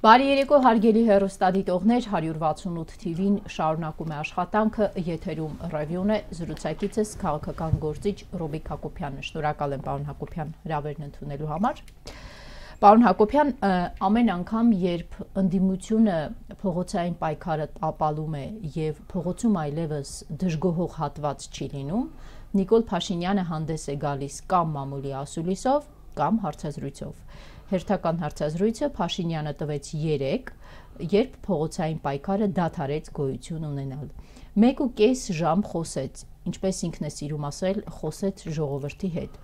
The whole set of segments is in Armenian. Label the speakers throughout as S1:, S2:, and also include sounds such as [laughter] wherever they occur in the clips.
S1: Բարի երեկո հարգելի հերոստադիտողներ 168 TV-ին շարունակում է աշխատանքը եթերում ռևյուն է զրուցակիցս քաղաքական գործիչ Ռոբիկ Հակոբյանը շնորհակալ եմ պարոն Հակոբյան հրավերն ընդունելու համար Պարոն Հակոբյան ամեն անգամ երբ ընդդիմությունը փողոցային պայքարը ապալում է եւ փողոցում այլևս դժգոհող հատված չի լինում Նիկոլ Փաշինյանը հանդես է գալիս կամ մամուլի ասուլիսով կամ հարցազրույցով Հերթական հարցազրույցը Փաշինյանը տվեց 3, երբ փողոցային պայքարը դադարեց գոյություն ունենալ։ 1.5 ժամ խոսեց, ինչպես ինքն է սիրում ասել, խոսեց ժողովրդի հետ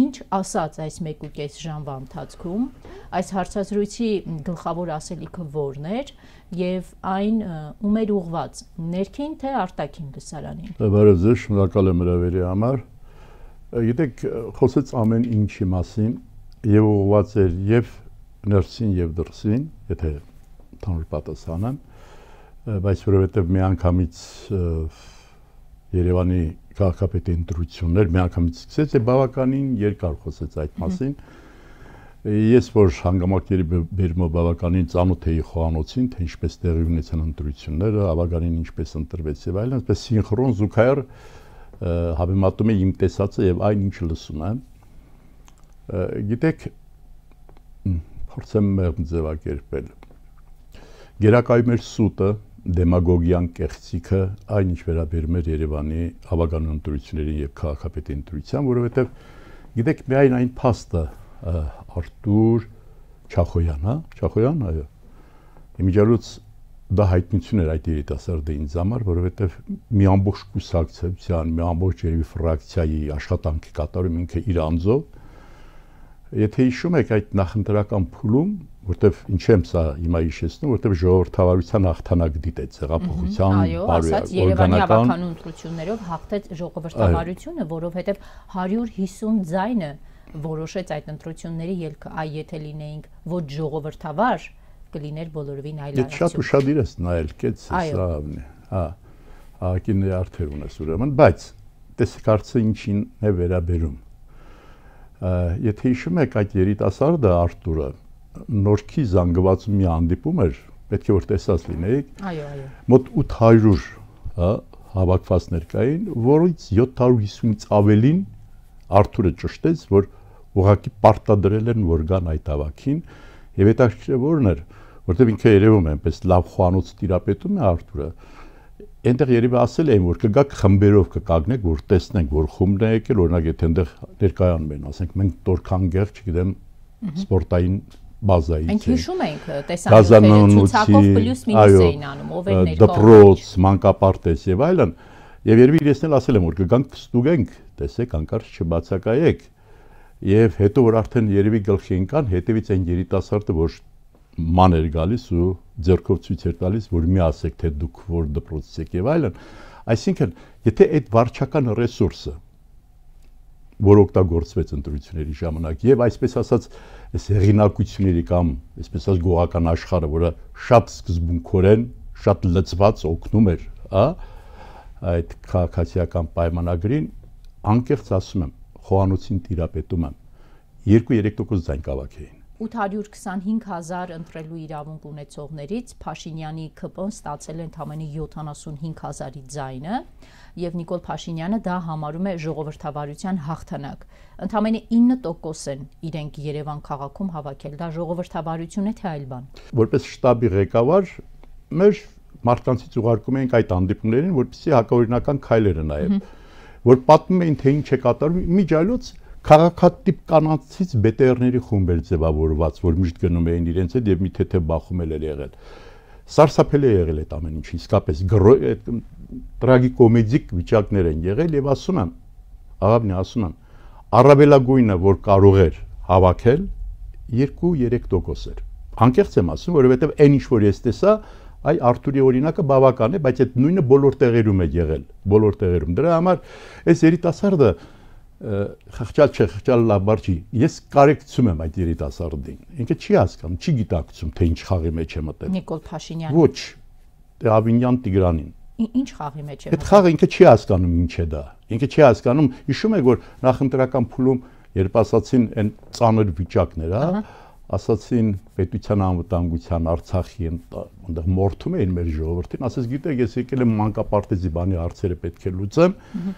S1: ինչ ասաց այս 1.5 ժամվա ընթացքում, այս հարցազրույցի գլխավոր ասելիքը ո՞րն էր եւ այն ում էր ուղված՝ ներքին թե արտաքին լսարանին։
S2: դե Բարև ձեզ, շնորհակալ եմ հրավերի համար։ Գիտեք, խոսեց ամեն ինչի մասին, եւ ուղղված էր եւ ներսին եւ դրսին, եթե ընդհանուր պատասխանեմ, բայց որովհետեւ միանգամից Երևանի քաղաքապետի ընտրություններ միանգամից սկսեց, է բավականին երկար խոսեց այդ մասին։ Ես որ հանգամանքների բերումը բավականին ծանոթ էի խոհանոցին, թե ինչպես տեղի ունեցան ընտրությունները, ավագանին ինչպես ընտրվեց եւ այլն, այսպես սինխրոն զուգահեռ հավեմատում է իմ տեսածը եւ այն ինչ լսում եմ։ Գիտեք, փորձեմ մեղմ ձևակերպել։ Գերակայ մեր սուտը, դեմագոգիան կեղծիքը, այն ինչ վերաբերում էր Երևանի հավաքանուն ընտրություններին եւ քաղաքապետի ընտրության, որովհետեւ գիտեք միայն այն փաստը Արտուր Չախոյանա, Չախոյան, այո։ Իմիջալուց դա հայտնություն էր այդ երիտասարդը ինձ համար, որովհետև մի ամբողջ կուսակցության, մի ամբողջ երևի ֆրակցիայի աշխատանքի կատարում ինքը իր անձով Եթե հիշում եք այդ նախընտրական փուլում, որտեվ ինչ եմ սա հիմա հիշեցնում, որտեվ ժողովրդավարության հաղթանակ դիտեց ցեղափոխության բարոյական Երևանի ավականու
S1: ընտրություններով հաղթեց ժողովրդավարությունը, որովհետև 150 ձայնը որոշեց այդ ընտրությունների ելքը, այ եթե լինեինք ոչ ժողովրդավար, կլիներ բոլորովին այլ առանց։ Դե շատ
S2: ուրախadir ես նայել կեցս, հա, հա, ակինը արդեն ունես ուրեմն, բայց տեսեք հարցը ինչին է վերաբերում Եթե հիշում եք այդ երիտասարդը Արտուրը Նորքի զանգված մի հանդիպում էր, պետք է որ տեսած լինեիք։ Այո, այո։ Մոտ 800, հա, հավաքվածներ կային, որից 750-ից ավելին Արթուրը ճշտեց, որ ուղակի պարտադրել են որ գան այդ հավաքին, եւ հետաքրքիրը որն էր, որտեղ ինքը երևում է այնպես լավ խոանոց տիրապետում է Արթուրը, որ այնտեղ երևի ասել էին որ կգաք խմբերով կկագնեք որ տեսնենք որ խումբն է եկել օրինակ եթե այնտեղ ներկայանում են ասենք մենք տորքան գեղ չգիտեմ սպորտային բազայից ենք
S1: հիշում ենք տեսանյութերը ցուցակով պլյուս մինուս էին անում ով էր ներկա դպրոց
S2: մանկապարտեզ եւ այլն եւ երևի իրեսն էլ ասել եմ որ կգանք ստուգենք տեսեք անկարծ չբացակայեք եւ հետո որ արդեն երևի գլխի ընկան հետեւից այն երիտասարդը որ ման էր գալիս ու ձերքով ցույց էր տալիս, որ մի ասեք, թե դուք որ դպրոցից եք եւ այլն։ Այսինքն, եթե այդ վարչական ռեսուրսը որ օգտագործվեց ընտրությունների ժամանակ եւ այսպես ասած այս հեղինակությունների կամ այսպես ասած գողական աշխարհը, որը շատ սկզբունքորեն, շատ լծված օգնում էր, հա, այդ քաղաքացիական պայմանագրին, անկեղծ ասում եմ, խոհանոցին տիրապետում եմ 2-3% ձայն կավակեին
S1: 825.000 ընտրելու իրավունք ունեցողներից Փաշինյանի ԿՊ-ն ստացել է ընդամենը 75.000-ի ձայնը, եւ Նիկոլ Փաշինյանը դա համարում է ժողովրդավարության հաղթանակ։ Ընդամենը 9% են իրենք Երևան քաղաքում հավաքել։ Դա ժողովրդավարություն է թե այլ բան։
S2: Որպես շտաբի ղեկավար մեր մարդկանցից ուղարկում ենք այդ հանդիպումներին, որպեսզի հակաօրինական քայլերը նաեւ, որ պատմում էին թե ինչ է կատարվում, միջայլոց մի Խաղաղաթիպ կանացից բետերների խումբ էր ձևավորված, որ միշտ գնում էին իրենց հետ եւ մի թեթե բախում էլ էր եղել։ Սարսափել է եղել այդ ամեն ինչը, իսկապես տրագիկոմեդիկ վիճակներ են եղել եւ ասում եմ, աղավնի ասում եմ, առավելագույնը, որ կարող էր հավաքել 2-3% էր։ Անկեղծ եմ ասում, որովհետեւ այն ինչ որ ես տեսա, այ Արթուրի օրինակը բավական է, բայց այդ նույնը բոլոր տեղերում է եղել, բոլոր տեղերում։ Դրա համար այս երիտասարդը խղճալ չէ, խղճալ լաբար չի։ Ես կարեկցում եմ այդ երիտասարդին։ Ինքը չի հասկանում, չի գիտակցում, թե ինչ խաղի մեջ է մտել։
S1: Նիկոլ Փաշինյանը։ Ոչ,
S2: դե Ավինյան Տիգրանին։
S1: Ինչ խաղի մեջ է։ Այդ
S2: խաղը ինքը չի հասկանում ինչ է դա։ Ինքը չի հասկանում, հիշում եք որ նախընտրական փուլում երբ ասացին այն ծանր վիճակներ, հա, ասացին պետության անվտանգության Արցախի այնտեղ մորթում էին մեր ժողովրդին, ասես գիտեք, ես եկել եմ մանկապարտեզի բանի հարցերը պետք է լուծեմ։ Ահա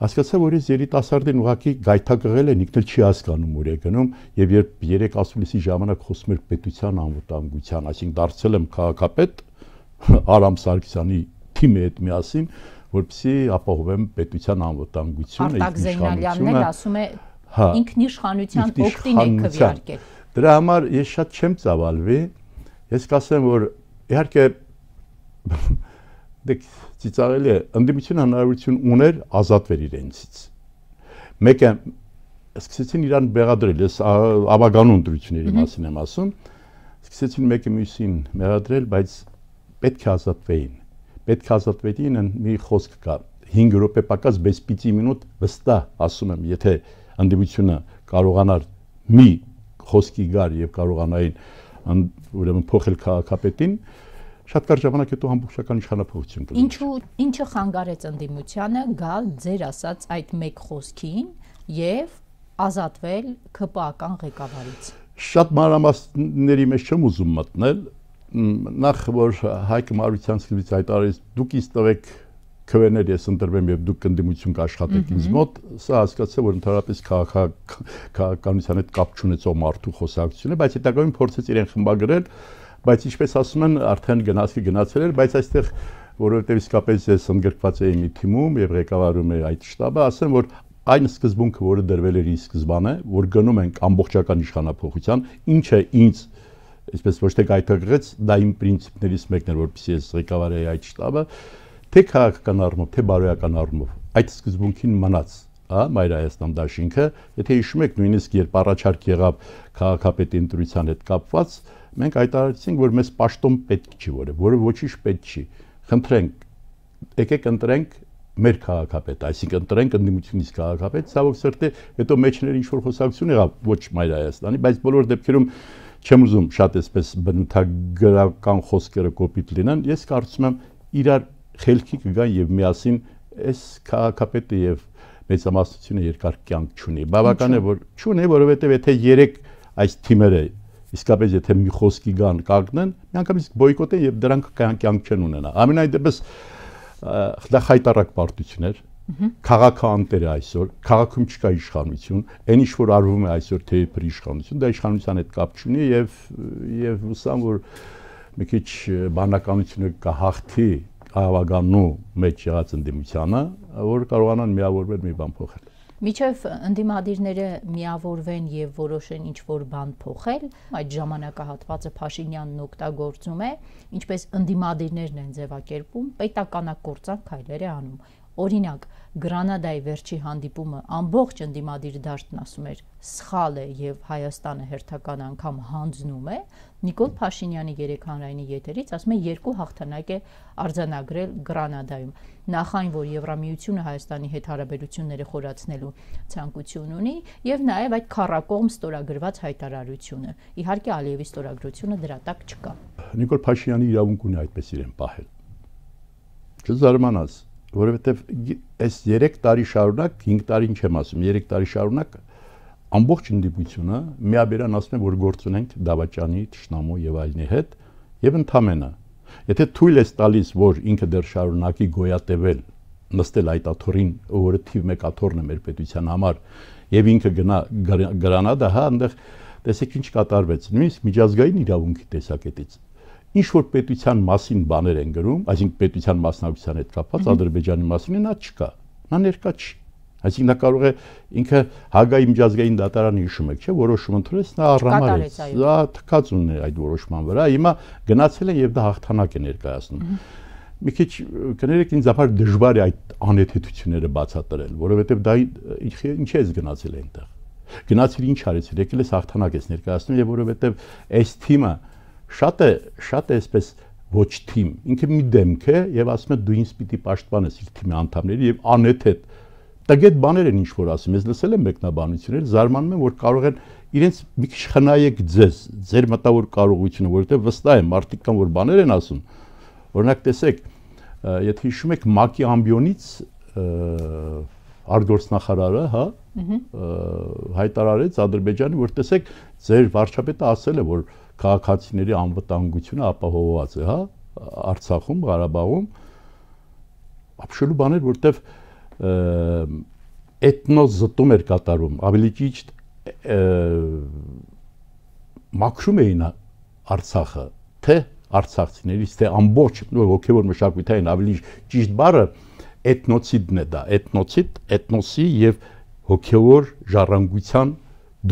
S2: հասկացա, որ ես երիտասարդին ուղակի գայթակղել են, ինքն էլ չի հասկանում ուր է գնում, եւ երբ 3 ասուլիսի ժամանակ խոսում էր պետության անվտանգության, այսինքն դարձել եմ քաղաքապետ [laughs] Արամ Սարգսյանի թիմի հետ միասին, որպեսզի ապահովեմ պետության անվտանգությունը, իշխանությունը։ ասում է հա, ինքն իշխանության օկտին է քվիարկել։ Դրա համար ես շատ չեմ ծավալվի։ Ես կասեմ, որ իհարկե [laughs] դեք ծիծաղելի է, ընդդիմությունը հնարավորություն ուներ ազատվել իրենցից։ Մեկը սկսեցին իրան բեղադրել, ես ավագանու ընտրությունների մասին եմ ասում, սկսեցին մեկը մյուսին մեղադրել, բայց պետք է ազատվեին։ Պետք է ազատվեին, մի խոսք կա, 5 րոպե պակաս, բայց պիտի մինուտ վստահ, ասում եմ, եթե ընդդիմությունը կարողանար մի խոսքի գար եւ կարողանային ուրեմն փոխել քաղաքապետին, կա, շատ կարճ ժամանակ հետո ամբողջական իշխանապահություն կլինի։
S1: Ինչու ինչը խանգարեց ընդդիմությանը գալ ձեր ասած այդ մեկ խոսքին եւ ազատվել ԿՊԱ-ական ղեկավարից։
S2: Շատ մանրամասների մեջ չեմ ուզում մտնել, նախ որ Հայկ Մարությանը սկզբից հայտարարեց դուք ինձ տվեք քվեներ ես ընտրվեմ եւ դուք կնդիմություն կաշխատեք ինձ մոտ, սա հասկացա որ ընդհանրապես քաղաքականության հետ կապ չունեցող մարդու խոսակցություն է, բայց հետագայում փորձեց իրեն խմբագրել բայց ինչպես ասում են, արդեն գնացի գնացել էր, բայց այստեղ որովհետև իսկապես ես ընդգրկված էի մի թիմում եւ ղեկավարում էի այդ շտաբը, ասեմ որ այն սկզբունքը, որը դրվել էր ի սկզբանե, որ գնում ենք ամբողջական իշխանապողության, ինչը ինձ այսպես ոչ թե գայթակղեց, դա իմ principներից մեկն էր, որովհետեւ ես ղեկավարեի այդ շտաբը, թե քաղաքական առումով, թե բարոյական առումով այդ սկզբունքին մնաց հա Մայր Հայաստան դաշինքը, եթե հիշում եք, նույնիսկ երբ առաջարկ եղավ քաղաքապետի ընտրության հետ կապված, մենք հայտարարեցինք, որ մեզ պաշտոն պետք չի որը, որը ոչինչ պետք չի։ Խնդրենք, եկեք ընտրենք մեր քաղաքապետ, այսինքն ընտրենք ընդդիմությունից քաղաքապետ, ցավոք սրտի, հետո մեջները ինչ որ խոսակցություն եղավ ոչ մայր Հայաստանի, բայց բոլոր դեպքերում չեմ ուզում շատ էսպես բնութագրական խոսքերը կոպիտ լինեն, ես կարծում եմ իրար խելքի կգան եւ միասին այս քաղաքապետը եւ մեծամասնությունը երկար կյանք չունի։ Բավական է որ չունի, որովհետեւ եթե 3 այս թիմերը իսկապես եթե մի խոսքի գան կարգնեն, միանգամից բոյկոտեն եւ դրանք կյանք չեն ունենա։ Ամենայն դեպս դա հայտարարակ պարտություն էր։ Քաղաքը անտեր է այսօր, քաղաքում չկա իշխանություն, այն ինչ որ արվում է այսօր թե իբր իշխանություն, դա իշխանության հետ կապ չունի եւ եւ հուսամ որ մի քիչ բանականությունը կհաղթի ավագանու մեջ եղած ընդդիմությանը, որ կարողանան միավորվել մի բան փոխել։
S1: Միջև ընդդիմադիրները միավորվեն եւ որոշեն ինչ որ բան փոխել, այդ ժամանակահատվածը Փաշինյանն օգտագործում է, ինչպես ընդդիմադիրներն են ձևակերպում, պետականակորցան քայլեր է անում։ Օրինակ, Գրանադայի վերջի հանդիպումը ամբողջ ընդդիմադիր դաշտն ասում էր սխալ է եւ Հայաստանը հերթական անգամ հանձնում է, Նիկոլ Փաշինյանի երեք հանրայինի եթերից ասում է երկու հաղթանակ է արձանագրել Գրանադայում։ Նախայն որ Եվրամիությունը Հայաստանի հետ հարաբերությունները խորացնելու ցանկություն ունի եւ նաեւ այդ քարակողմ ստորագրված հայտարարությունը։ Իհարկե Ալիևի ստորագրությունը դրա տակ
S2: չկա։ Նիկոլ Փաշինյանի իրավունք ունի այդպես իրեն պահել։ Չզարմանաս, որովհետեւ այս 3 տարի շարունակ, 5 տարին չեմ ասում, 3 տարի շարունակ ամբողջ ընդդիմությունը միաբերան ասում է, որ գործ ունենք դավաճանի, ճշնամու եւ այլնի հետ եւ ընդամենը։ Եթե թույլ է տալիս, որ ինքը դեռ շարունակի գոյատևել, նստել այդ աթորին, որը թիվ 1 աթորն է մեր պետության համար, եւ ինքը գնա գրանադա, հա, այնտեղ տեսեք ինչ կատարվեց, նույնիսկ միջազգային իրավունքի տեսակետից ինչ որ պետության մասին բաներ են գրում, այսինքն պետության մասնակցության հետ կապված Ադրբեջանի մասին նա չկա, նա ներկա չի Այսինքն նա կարող է ինքը Հագայի միջազգային դատարանը հիշում եք, չէ՞, որոշում ընդունեց, նա առամարեց։ Դա թքած ունի այդ որոշման վրա։ Հիմա գնացել են եւ դա հաղթանակ է ներկայացնում։ Մի քիչ կներեք ինձ ապար դժվար է այդ անհեթեթությունները բացատրել, որովհետեւ դա ինչ էս գնացել այնտեղ։ Գնացել ինչ արեցել, եկել էս հաղթանակ էս ներկայացնում եւ որովհետեւ այս թիմը շատ է շատ է այսպես ոչ թիմ։ Ինքը մի դեմք է եւ ասում է դու ինձ պիտի պաշտպանես իր թիմի անդամների եւ անհեթեթ Տակ այդ բաներ են ինչ որ ասում։ Ես լսել եմ մեկնաբանություններ, զարմանում եմ, որ կարող են իրենց մի քիչ խնայեք ձեզ, ձեր մտավոր կարողությունը, որովհետև վստահ եմ, մարդիկ կան, որ բաներ են ասում։ Օրինակ, տեսեք, եթե հիշում եք Մակի ամբիոնից արտգործնախարարը, հա, հայտարարեց Ադրբեջանը, որ տեսեք, ձեր վարչապետը ասել է, որ քաղաքացիների անվտանգությունը ապահովված է, հա, Արցախում, Ղարաբաղում ապշելու բաներ, որտեղ էթնո զտում էր կատարում, ավելի ճիշտ մաքրում էին Արցախը, թե արցախցիներից, թե ամբողջ հոգևոր մշակութային ավելի ճիշտ բառը էթնոցիդն է դա, էթնոցիդ, էթնոսի եւ հոգևոր ժառանգության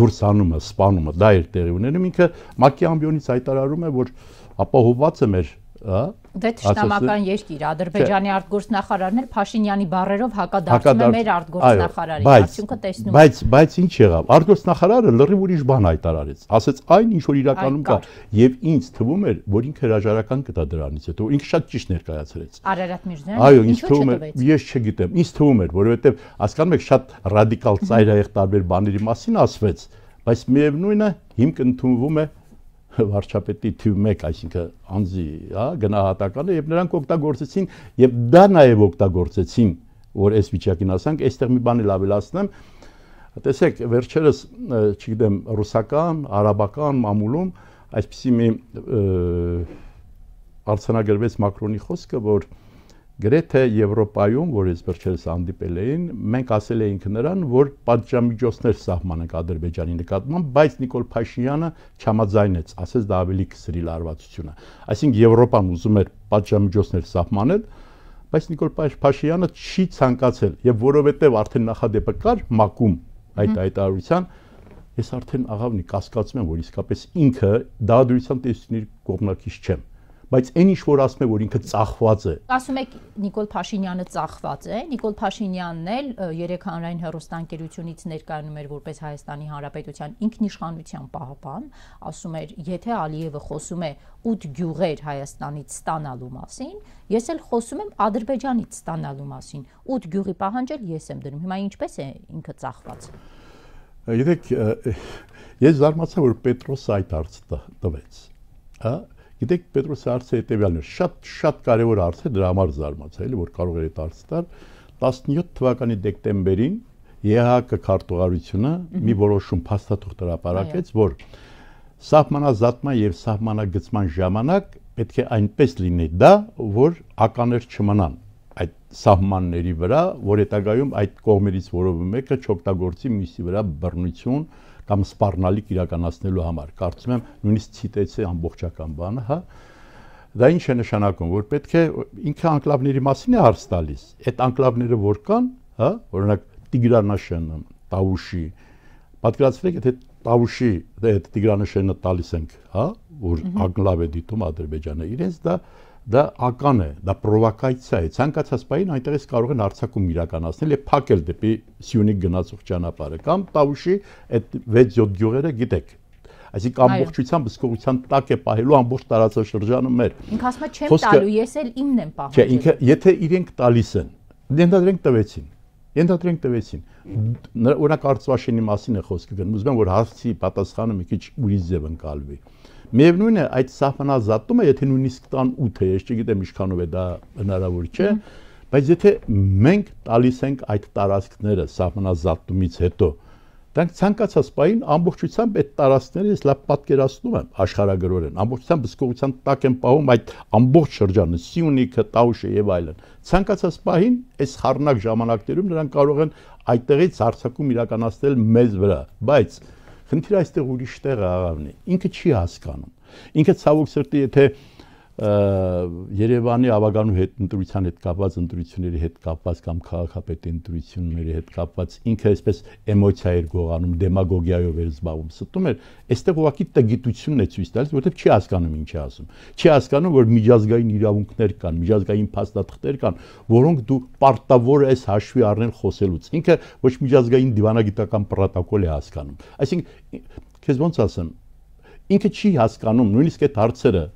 S2: դուրս անումը, սպանումը, դա էր տեղի ունենում ինքը Մակի ամբիոնից հայտարարում է, որ ապահովված է մեր հա Դե ճշտամական
S1: երկիր Ադրբեջանի արտգործնախարարն էլ Փաշինյանի բարերով հակադարձում է մեր արտգործնախարարին, արդյունքը տեսնում ենք։ Բայց
S2: բայց ինչ եղավ։ Արտգործնախարարը լրիվ ուրիշ բան հայտարարեց, ասեց այն ինչ որ իրականում կա, եւ ինձ թվում էր, որ ինքը հրաժարական կտա դրանից հետո, ինքը շատ ճիշտ ներկայացրեց։
S1: Արարատ Միրզյան։ Այո, ինձ թվում էր,
S2: ես չգիտեմ, ինձ թվում էր, որովհետեւ հասկանում եք շատ ռադիկալ [laughs] ծայրահեղ տարբեր բաների մասին ասվեց, բայց միևնույնը հիմք ընդունվում է վարչապետի թիվ 1, այսինքն անձի, հա, գնահատականը եւ նրանք օգտագործեցին եւ դա նաեւ օգտագործեցին, որ այս վիճակին ասանք, այստեղ մի բան էլ ավելացնեմ, տեսեք, վերջերս, չգիտեմ, ռուսական, արաբական մամուլում այսպիսի մի արցանագրվեց Մակրոնի խոսքը, որ գրեթե Եվրոպայում, որից վերջերս հանդիպել էին, մենք ասել էինք նրան, որ պատժամիջոցներ սահմանենք Ադրբեջանի նկատմամբ, բայց Նիկոլ Փաշինյանը չհամաձայնեց, ասես դա ավելի կսրիլ արվածությունը։ Այսինքն Եվրոպան ուզում էր պատժամիջոցներ սահմանել, բայց Նիկոլ Փաշինյանը չի ցանկացել, եւ որովհետեւ արդեն նախադեպը կար մակում այդ հայտարարության, ես արդեն աղավնի կասկածում եմ, որ իսկապես ինքը դա դրության տեսնի կողմնակից չեմ։ դա բայց այն ինչ որ ասում է, որ ինքը ծախված է։
S1: Ասում եք Նիկոլ Փաշինյանը ծախված է։ Նիկոլ Փաշինյանն էլ երեք հանրային հերոստանգերությունից ներկայանում էր որպես Հայաստանի Հանրապետության ինքնիշխանության պահապան, ասում էր, եթե Ալիևը խոսում է 8 գյուղեր Հայաստանից ստանալու մասին, ես էլ խոսում եմ Ադրբեջանից ստանալու մասին։ 8 գյուղի պահանջել ես եմ դնում։ Հիմա ինչպես է ինքը ծախված։
S2: Եթե ես զարմացա, որ Պետրոս այդ հարցը տվեց։ Հա Գիտեք, Պետրոս հարցը հետեւյալն է, շատ շատ կարևոր հարց է դրա համար զարմացա, էլի որ կարող էր այդ հարցը տալ 17 թվականի դեկտեմբերին ԵՀԿ քարտուղարությունը մի որոշում փաստաթուղթ հրապարակեց, որ սահմանազատման եւ սահմանագծման ժամանակ պետք է այնպես լինի դա, որ ականեր չմնան այդ սահմանների վրա, որ հետագայում այդ կողմերից որևէ մեկը չօգտագործի մյուսի վրա բռնություն, կամ սպառնալիք իրականացնելու համար։ Կարծում եմ նույնիսկ ցիտեց է ամբողջական բանը, հա։ Դա ինչ է նշանակում, որ պետք է ինքը անկլավների մասին է հարց տալիս։ Այդ անկլավները որ կան, հա, օրինակ Տիգրանաշենը, Տավուշի։ Պատկերացրեք, եթե Տավուշի այդ Տիգրանաշենը տալիս ենք, հա, որ անկլավ է դիտում Ադրբեջանը, իրենց դա դա ական է, դա պրովոկացիա է։ Ցանկացած պահին այնտեղից կարող են արցակում իրականացնել եւ փակել դեպի Սյունի գնացող ճանապարհը կամ Տավուշի այդ 6-7 գյուղերը գիտեք։ Այսինքն ամբողջությամբ զգողության տակ է պահելու ամբողջ տարածաշրջանը մեր։ Ինք
S1: ասում են չեմ տալու, ես էլ իմն եմ պահում։ Չէ, ինքը
S2: եթե իրենք տալիս են, ընդհանրենք տվեցին։ Ընդհանրենք տվեցին։ Օրինակ Արցախի մասին է խոսքը գնում, ուզում եմ որ հարցի պատասխանը մի քիչ ուրիշ ձև ընկալվի։ Միևնույն է, այդ սահմանազատումը, եթե նույնիսկ տան 8 է, ես չգիտեմ ինչքանով է դա հնարավոր չէ, բայց եթե մենք տալիս ենք այդ տարածքները սահմանազատումից հետո, դրանք ցանկացած պայն ամբողջությամբ այդ տարածքները ես լավ պատկերացնում եմ աշխարհագրորեն, ամբողջությամբ բսկողության տակ են պահում այդ ամբողջ շրջանը, Սիունիքը, Տաուշը եւ այլն։ Ցանկացած պահին այս խառնակ ժամանակներում նրանք կարող են այդտեղից հարցակում իրականացնել մեզ վրա, բայց Խնդիրը այստեղ ուրիշ տեղ է աղավնի։ Ինքը չի հասկանում։ Ինքը ցավոք սրտի եթե Երևանի ավականու հետ ընտրության հետ կապված ընտրությունների հետ կապված կամ քաղաքապետի ընտրությունների հետ կապված ինքը այսպես էմոցիա էր գողանում, դեմագոգիայով էր զբաղվում, ստում էր, այստեղ ուղղակի տգիտությունն է ցույց տալիս, որովհետև չի հասկանում ինչի ասում։ Չի հասկանում, որ միջազգային իրավունքներ կան, միջազգային փաստաթղթեր կան, որոնք դու պարտավոր ես հաշվի առնել խոսելուց։ Ինքը ոչ միջազգային դիվանագիտական պրոտոկոլ է հասկանում։ Այսինքն, քեզ ոնց ասեմ, ինքը չի հասկանում նույնիսկ այդ հարցերը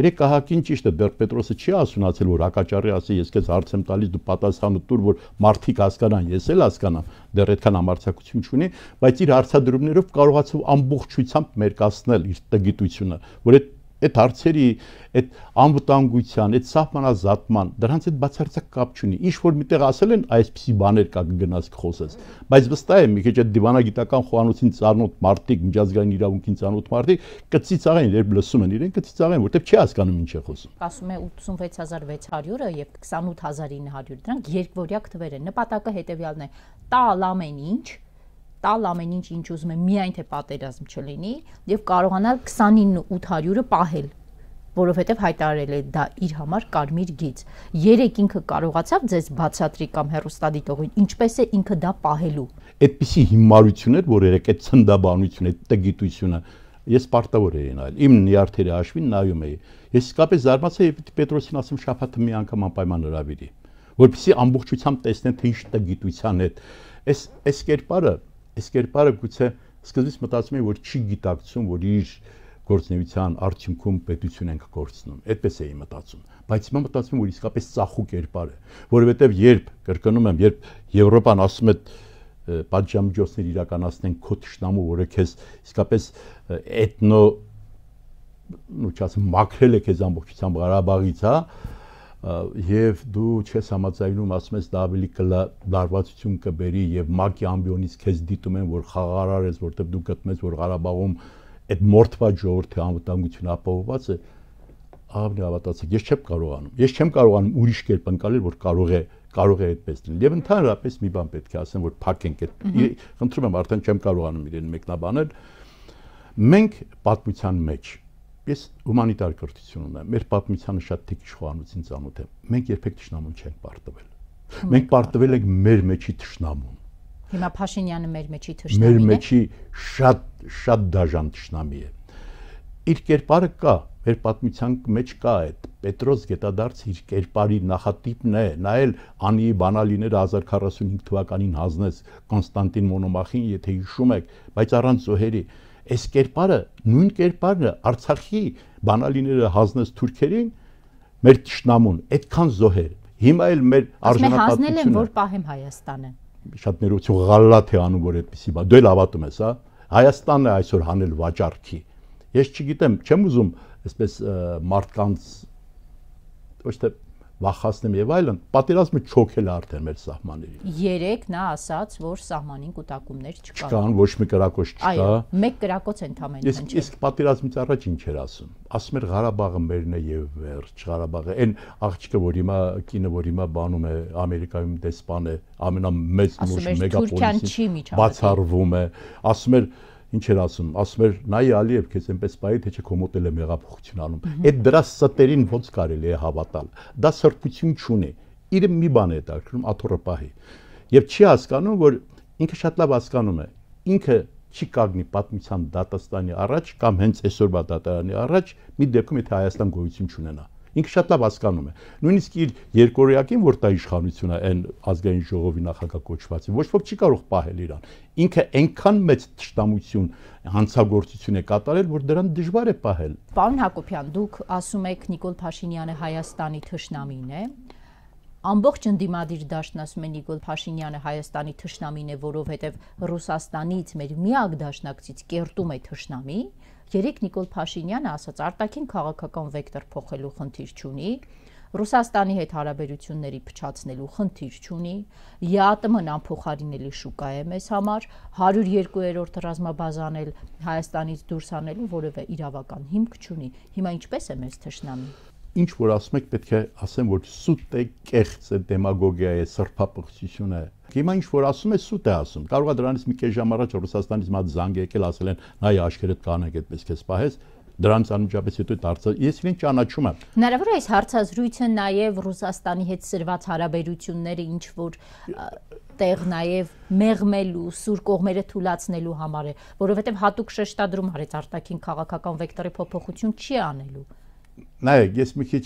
S2: Երեք կահակին ճիշտ է Բերպետրոսը չի ասունացել որ հակաճարի ասի ես քեզ հարց եմ տալիս դու պատասխանը տուր որ մարդիկ հասկանան ես էլ հասկանամ դեռ այդքան համարձակություն չունի բայց իր հարցադրումներով կարողացավ ամբողջությամբ մերկացնել իր տգիտությունը որ այդ այդ հարցերի, այդ անվտանգության, այդ սահմանազատման, դրանց այդ բացարձակ կապ չունի։ Ինչ որ միտեղ ասել են, այսպիսի բաներ կա կգնաս կխոսես։ Բայց վստահ եմ, մի քիչ այդ դիվանագիտական խոհանոցին ծառնոտ մարդիկ, միջազգային իրավունքին ծառնոտ մարդիկ կծիծաղեն, երբ լսում են իրեն, կծիծաղեն, որտեղ չի հասկանում ինչ է խոսում։
S1: Ասում է 86600-ը եւ 28900 դրանք երկվորյա թվեր են։ Նպատակը հետեւյալն է՝ տալ ամեն ինչ, տալ ամեն ինչ ինչ ուզում է, միայն թե պատերազմ չլինի եւ կարողանալ 29800-ը պահել որովհետև հայտարարել է դա իր համար կարմիր գիծ։ Երեք ինքը կարողացավ ձեզ բացատրի կամ հերոստադիտողին ինչպես է ինքը դա պահելու։
S2: Այդպիսի հիմարություններ, որ երեք այդ ցնդաբանությունը, այդ տգիտությունը ես պարտավոր էի նայել։ Իմ նյարդերի հաշվին նայում էի։ Ես իսկապես զարմացա, եւ Պետրոսին ասում շաբաթը մի անգամ անպայման հրավիրի, որպեսզի ամբողջությամբ տեսնեն թե ինչ տգիտության է։ Այս այս կերպարը Այս կերպարը գուցե սկզբից մտածում էի, որ չի գիտակցում, որ իր գործնեության արդյունքում պետություն ենք կորցնում։ Այդպես էի մտածում, բայց հիմա մտածում եմ, որ իսկապես ծախու կերպար է, որովհետև երբ կրկնում եմ, երբ Եվրոպան ասում է պատժամիջոցներ իրականացնեն քո ճշտամու, որը քեզ իսկապես էթնո ու չասեմ մաքրել է քեզ ամբողջությամբ Ղարաբաղից, հա, եւ դու չես համաձայնում, ասում ես դա ավելի կլարվածություն կբերի եւ ՄԱԿ-ի ամբիոնից քեզ դիտում են, որ խաղարար ես, որտեւ դու գտնես, որ Ղարաբաղում այդ մորթված ժողովրդի անվտանգությունը ապահովված է, ավելի հավատացեք, ես չեմ կարողանում։ Ես չեմ կարողանում ուրիշ կերպ ընկալել, որ կարող է կարող է այդպես լինել։ Եվ ընդհանրապես մի բան պետք է ասեմ, որ փակենք այդ։ Խնդրում եմ, արդեն չեմ կարողանում իրեն մեկնաբանել։ Մենք պատմության մեջ Ես հումանիտար կրթություն ունեմ, մեր պատմությանը շատ թիք իշխանություն ծանոթ եմ։ Մենք երբեք ճշնամուն չենք պարտվել։ Մենք պարտվել ենք մեր մեջի ճշնամուն։
S1: Հիմա Փաշինյանը մեր մեջի ճշնամին է։ Մեր մեջի
S2: շատ շատ դաժան ճշնամի է։ Իր կերպարը կա, մեր պատմության մեջ կա այդ Պետրոս Գետադարձ իր կերպարի նախատիպն է, նա էլ Անի Բանալիները 1045 թվականին հանձնեց Կոնստանտին Մոնոմախին, եթե հիշում եք, բայց առանց զոհերի այս կերպարը նույն կերպարն է Արցախի բանալիները հանձնած թուրքերին մեր ճշնամուն այդքան զոհեր հիմա էլ մեր արժանապատվությունը հանձնել են
S1: որ պահեմ Հայաստանը
S2: շատ ներողություն ղալլաթ է անում որ այդպեսի բա դու էլ հավատում ես հա Հայաստանն է այսօր հանել վաճառքի ես չգիտեմ չեմ ուզում այսպես մարդկանց ոչ թե վախացնեմ եւ այլն, պատերազմը չոքել է արդեն մեր սահմաններին։
S1: Երեք նա ասաց, որ սահմանին կուտակումներ չկան։ Չկան, ոչ
S2: մի կրակոց չկա։ Այո,
S1: մեկ կրակոց ընդամենը ինչ։ Իսկ
S2: իսկ պատերազմից առաջ ինչ էր ասում։ Ասում էր Ղարաբաղը մերն է եւ վերջ, Ղարաբաղը այն աղջիկը, որ հիմա կինը, որ հիմա բանում է Ամերիկայում դեսպան է, ամենամեծ մուշ մեգապոլիսի բացառվում է։ Ասում էր ինչ էր ասում, ասում էր նայ Ալիև, քեզ այնպես բայի թե չէ կոմոտել է մեղափոխություն անում։ Այդ դրա ստերին ոնց կարելի է հավատալ։ Դա սրբություն չունի։ Իր մի բան է դարձնում աթորը պահի։ Եվ չի հասկանում, որ ինքը շատ լավ հասկանում է։ Ինքը չի կագնի պատմության դատաստանի առաջ կամ հենց այսօրվա դատարանի առաջ մի դեպքում եթե Հայաստան գոյություն չունենա ինքը շատ լավ հասկանում է։ Նույնիսկ իր երկորեակին, որ դա իշխանությունը այն ազգային ժողովի նախագահոչվածի, ոչ ոք չի կարող պահել իրան։ Ինքը այնքան մեծ ճշտամություն, հանցագործություն է կատարել, որ դրան դժվար է պահել։
S1: Պարոն Հակոբյան, դուք ասում եք Նիկոլ Փաշինյանը Հայաստանի թշնամին է ամբողջ ընդդիմադիր դաշտն ասում է Նիկոլ Փաշինյանը Հայաստանի թշնամին է, որովհետև Ռուսաստանից մեր միակ դաշնակցից կերտում է թշնամի, Երեք Նիկոլ Փաշինյանը ասաց, արտաքին քաղաքական վեկտոր փոխելու խնդիր չունի, Ռուսաստանի հետ հարաբերությունների փչացնելու խնդիր չունի, ԵԱՏՄ-ն անփոխարինելի շուկա է մեզ համար, 102-րդ ռազմաբազան էլ Հայաստանից դուրս անելու որևէ իրավական հիմք չունի։ Հիմա ինչպես է մեզ թշնամին։
S2: Ինչ որ ասում եք, պետք է ասեմ, որ սուտ է կեղծ է դեմագոգիա է, սրփապղծություն է, Հիմա ինչ որ ասում է սուտ է ասում։ Կարող է դրանից մի քիչ ժամ առաջ Ռուսաստանից մած զանգ եկել, ասել են՝ նայ աշկերտ կանեք, այդպես քեզ պահես, դրանց անմիջապես հետո դարձա ես իրեն ճանաչում եմ
S1: հնարավոր է այս հարցազրույցը նաև ռուսաստանի հետ սրված հարաբերությունները ինչ որ տեղ նաև մեղմելու սուր կողմերը թուլացնելու համար է որովհետև հատուկ շեշտադրում արեց արտաքին քաղաքական վեկտորի փոփոխություն չի անելու
S2: նայեք ես մի քիչ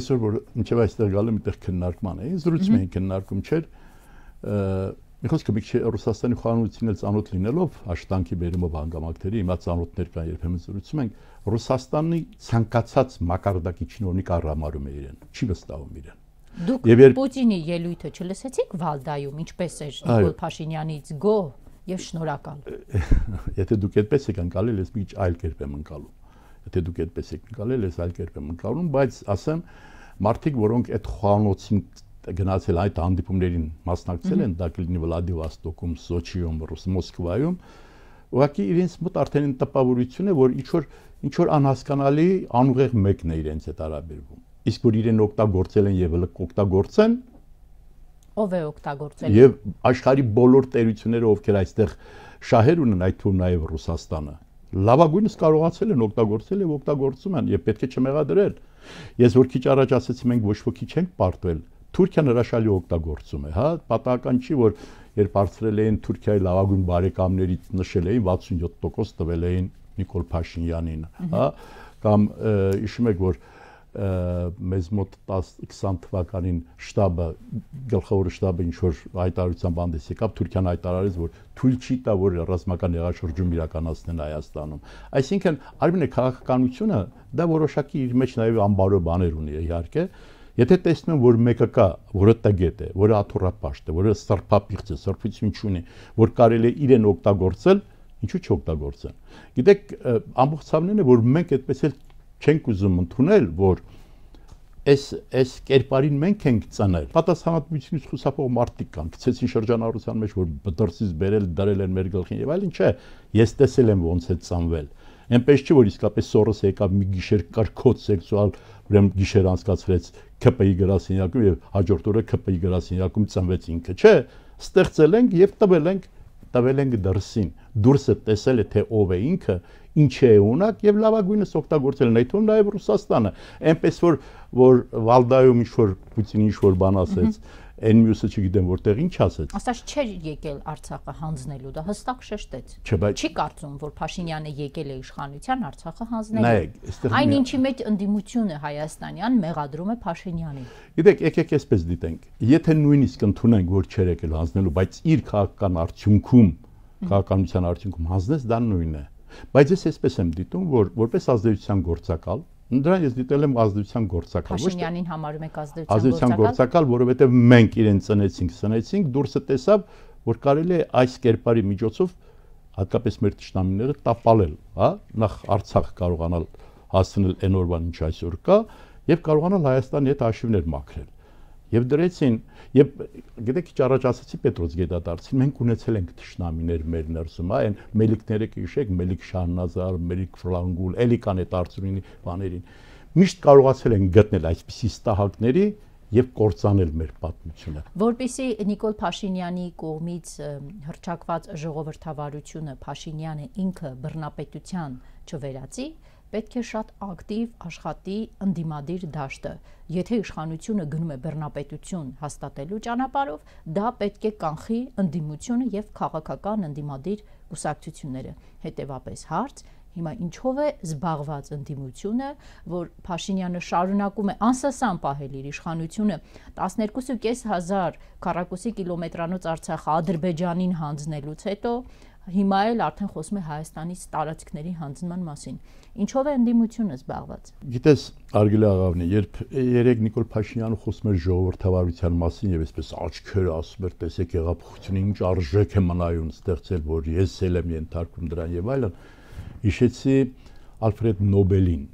S2: այսօր որ ինչև այստեղ գալու միտեղ քննարկման է զրուցում էին քննարկում չէր Միկոս քիչ Ռուսաստանի խանութին էլ ծանոթ լինելով աշտանկի բերումով հանգամանքների հիմա ծանոթներ կան երբեմն զրուցում ենք Ռուսաստանի ցանկացած մակարդակի չինոնիկ առամարում է իրեն չի վստահում իրեն Դուք Եվ
S1: Պուտինի ելույթը չլսեցիք Վալդայում ինչպես էր Նիկոլ Փաշինյանից գոհ եւ շնորհակալ
S2: Եթե դուք այդպես եք անցալել ես մի քիչ այլ կերպ եմ անցալում Եթե դուք այդպես եք անցալել ես այլ կերպ եմ անցալում բայց ասեմ մարդիկ որոնք այդ խանոցին գնացել այդ հանդիպումներին մասնակցել են, դա կլինի Վլադիվաստոկում, Սոչիում, Մոսկվայում, ուղղակի իրենց մոտ արդեն տպավորություն է, որ ինչ որ ինչ որ անհասկանալի անուղեղ մեկն է իրենց հետ արաբերվում։ Իսկ որ իրեն օգտագործել են եւ օգտագործեն,
S1: ով է օգտագործել։ Եվ
S2: աշխարի բոլոր տերությունները, ովքեր այստեղ շահեր ունեն, այդ թվում նաեւ Ռուսաստանը, լավագույնս կարողացել են օգտագործել եւ օգտագործում են եւ պետք է չմեղադրել։ Ես որ քիչ առաջ ասացի մենք ոչ ոքի չենք պարտվել Թուրքիան հրաշալի օգտագործում է, հա, պատահական չի, որ երբ արծրել էին Թուրքիայի լավագույն բարեկամներից նշել էին 67% տվել էին Նիկոլ Փաշինյանին, հա, կամ հիշում եք, որ մեզ մոտ 10-20 թվականին շտաբը գլխավոր շտաբը ինչ որ հայտարարությամբ հանդես եկավ Թուրքիան հայտարարեց որ թույլ չի տա որ ռազմական ներաշրջում իրականացնեն Հայաստանում այսինքն արմենի քաղաքականությունը դա որոշակի իր մեջ նաև անբարո բաներ ունի իհարկե Եթե տեսնում, որ մեկը կա, որը տգետ է, որը աթոռապաշտ է, որը սրփապիղծ է, սրբություն չունի, որ կարելի է իրեն օգտագործել, ինչու՞ չօգտագործեն։ Գիտեք, ամբողջ ցավներն է, որ մենք այդպես էլ չենք ուզում ընդունել, որ այս այս կերպարին մենք ենք ծնել։ Պատասխանատվությունից խուսափող մարդիկ կան, գցեցին շրջանառության մեջ, որ բդրսից բերել, դրել են մեր գլխին եւ այլն չէ։ Ես տեսել եմ ոնց է ծնվել։ Էնպես չէ որ իսկապես Սորոսը եկավ մի գիշեր կարկոց սեքսուալ, ուրեմն գիշեր անցկացրեց ԿՊ-ի գրասենյակում եւ հաջորդ օրը ԿՊ-ի գրասենյակում ծնվեց ինքը, չէ, ստեղծել ենք եւ տվել ենք տվել ենք դրսին։ Դուրս է տեսել է թե ով է ինքը, ինչ է ունակ եւ լավագույնս օգտագործել են այդ թվում նաեւ Ռուսաստանը։ Էնպես որ որ Վալդայում ինչ որ Պուտինը ինչ որ բան ասեց, mm -hmm այն մյուսը չգիտեմ որտեղ ինչ ասեց։
S1: Ասած չէր եկել Արցախը հանձնելու, դա հստակ շեշտեց։ Չէ, բայց չի կարծում, որ Փաշինյանը եկել է իշխանության Արցախը հանձնելու։ Նայեք,
S2: այստեղ այն ինչի
S1: մեջ ընդդիմությունը հայաստանյան մեղադրում է Փաշինյանին։
S2: Գիտեք, եկեք այսպես դիտենք։ Եթե նույնիսկ ընդունենք, որ չէր եկել հանձնելու, բայց իր քաղաքական արդյունքում, քաղաքականության արդյունքում հանձնես, դա նույնն է։ Բայց ես այսպես եմ դիտում, որ որպես ազդեցության գործակալ Դրան ես դիտել եմ ազդեցության գործակալ։ Փաշինյանին
S1: համարում եք ազդեցության գործակալ։ Ազդեցության գործակալ,
S2: որովհետև մենք իրեն ծնեցինք, ծնեցինք, դուրսը տեսավ, որ կարելի է այս կերպարի միջոցով հատկապես մեր ճշտամիները տապալել, հա, նախ Արցախ կարողանալ հասնել այն օրվան, ինչ այսօր կա, եւ կարողանալ Հայաստանի հետ հաշիվներ մաքրել։ Եվ դրեցին, եւ գիտեք քիչ առաջ ասացի Պետրոս Գեդադարցին, մենք ունեցել ենք ճշնամիներ մեր ներսում, այն մելիքները կհիշեք, մելիք Շաննազար, մելիք Ֆլանգուլ, Էլիկան այդ Արծունինի բաներին։ Միշտ կարողացել են գտնել այսպիսի ստահակների, եւ կործանել մեր պատմությունը։
S1: Որպիսի Նիկոլ Փաշինյանի կողմից հրճակված ժողովրդավարությունը Փաշինյանը ինքը բռնապետության չվերացի, պետք է շատ ակտիվ աշխատի ընդդիմադիր դաշտը։ Եթե իշխանությունը գնում է բռնապետություն հաստատելու ճանապարհով, դա պետք է կանխի ընդդիմությունը եւ քաղաքական ընդդիմադիր կուսակցությունները։ Հետևապես հարց հիմա ինչով է զբաղված ընդդիմությունը, որ Փաշինյանը շարունակում է անսասան պահել իր իշխանությունը 12.5 հազար քառակուսի կիլոմետրանոց Արցախը Ադրբեջանին հանձնելուց հետո հիմա էլ արդեն խոսում է Հայաստանից տարածքների հանձնման մասին։ Ինչով է ընդդիմությունը զբաղված։
S2: Գիտես, Արգելի աղավնի, երբ երեք Նիկոլ Փաշինյանը խոսում էր ժողովրդավարության մասին եւ այսպես աչքերը ասում էր, տեսեք եղափոխությունը ինչ արժեք է մնայուն ստեղծել, որ ես էլ եմ ենթարկվում դրան եւ այլն, հիշեցի Ալֆրեդ Նոբելին,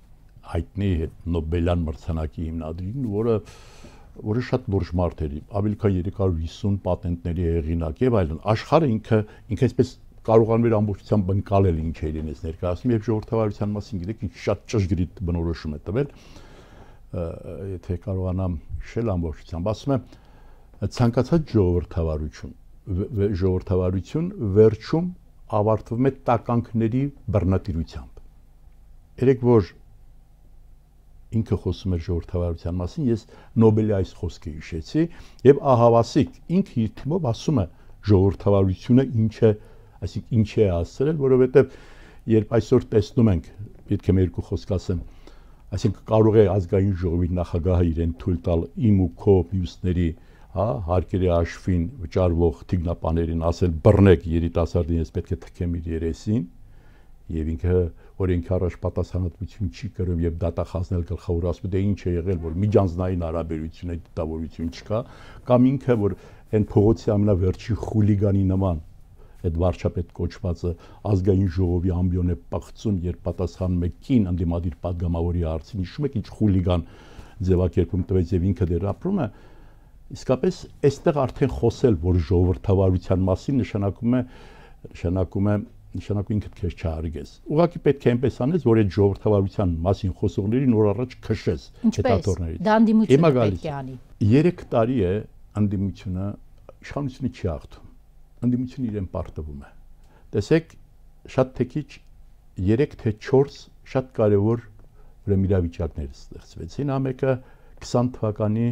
S2: հայտնի հետ Նոբելյան մրցանակի հիմնադիրին, որը որը շատ լուրջ մարդ էր, ավելի քան 350 պատենտների հեղինակ եւ այլն։ Աշխարհը ինքը ինքը այսպես կարողանում էր ամբողջությամբ ընկալել ինչ է իրենից ներկայացնում եւ ժողովրդավարության մասին գիտեք ինչ շատ ճշգրիտ բնորոշում է տվել եթե կարողանամ շել ամբողջությամբ ասում եմ ցանկացած ժողովրդավարություն ժողովրդավարություն վերջում ավարտվում է տականքների բռնատիրությամբ։ Երեք որ ինքը խոսում էր ժողովրդավարության մասին, ես Նոբելի այս խոսքը հիշեցի եւ ահավասիկ ինքը իր թիմով ասում է ժողովրդավարությունը ինչ է այսինքն ինչ է հասցրել, որովհետև երբ այսօր տեսնում ենք, պետք է մեր երկու խոսք ասեմ, այսինքն կարող է ազգային ժողովի նախագահը իրեն թույլ տալ իմ ու քո մյուսների հա հարկերի աշվին վճարվող թիգնապաներին ասել բռնեք երիտասարդին ես պետք է թքեմ իր երեսին եւ ինքը որ ինքը առաջ պատասխանատվություն չի կրում եւ դատախազնել գլխավոր ասում դե ինչ է եղել որ միջանձնային հարաբերություն է դիտավորություն չկա կամ ինքը որ այն փողոցի ամենավերջի խուլիգանի նման այդ վարչապետ կոչվածը ազգային ժողովի ամբիոն է պղծում, երբ պատասխան մեկին անդիմադիր падգամավորի հարցին, հիշում եք ինչ խուլիգան ձևակերպում տվեց եւ ինքը դեր ապրում է, իսկապես այստեղ արդեն խոսել, որ ժողովրդավարության մասին նշանակում է նշանակում է նշանակում ինքդ քեզ չհարգես։ Ուղղակի պետք է այնպես անես, որ այդ ժողովրդավարության մասին խոսողներին նոր առաջ քշես հետատորներից։ Դա անդիմությունը պետք է անի։ 3 տարի է անդիմությունը իշխանությունը չի աղթում ընդդիմությունը իրեն պարտվում է։ Տեսեք, շատ թե քիչ 3 թե 4 շատ կարևոր ուրեմն իրավիճակներ ստեղծվեցին, ամեկը 20 թվականի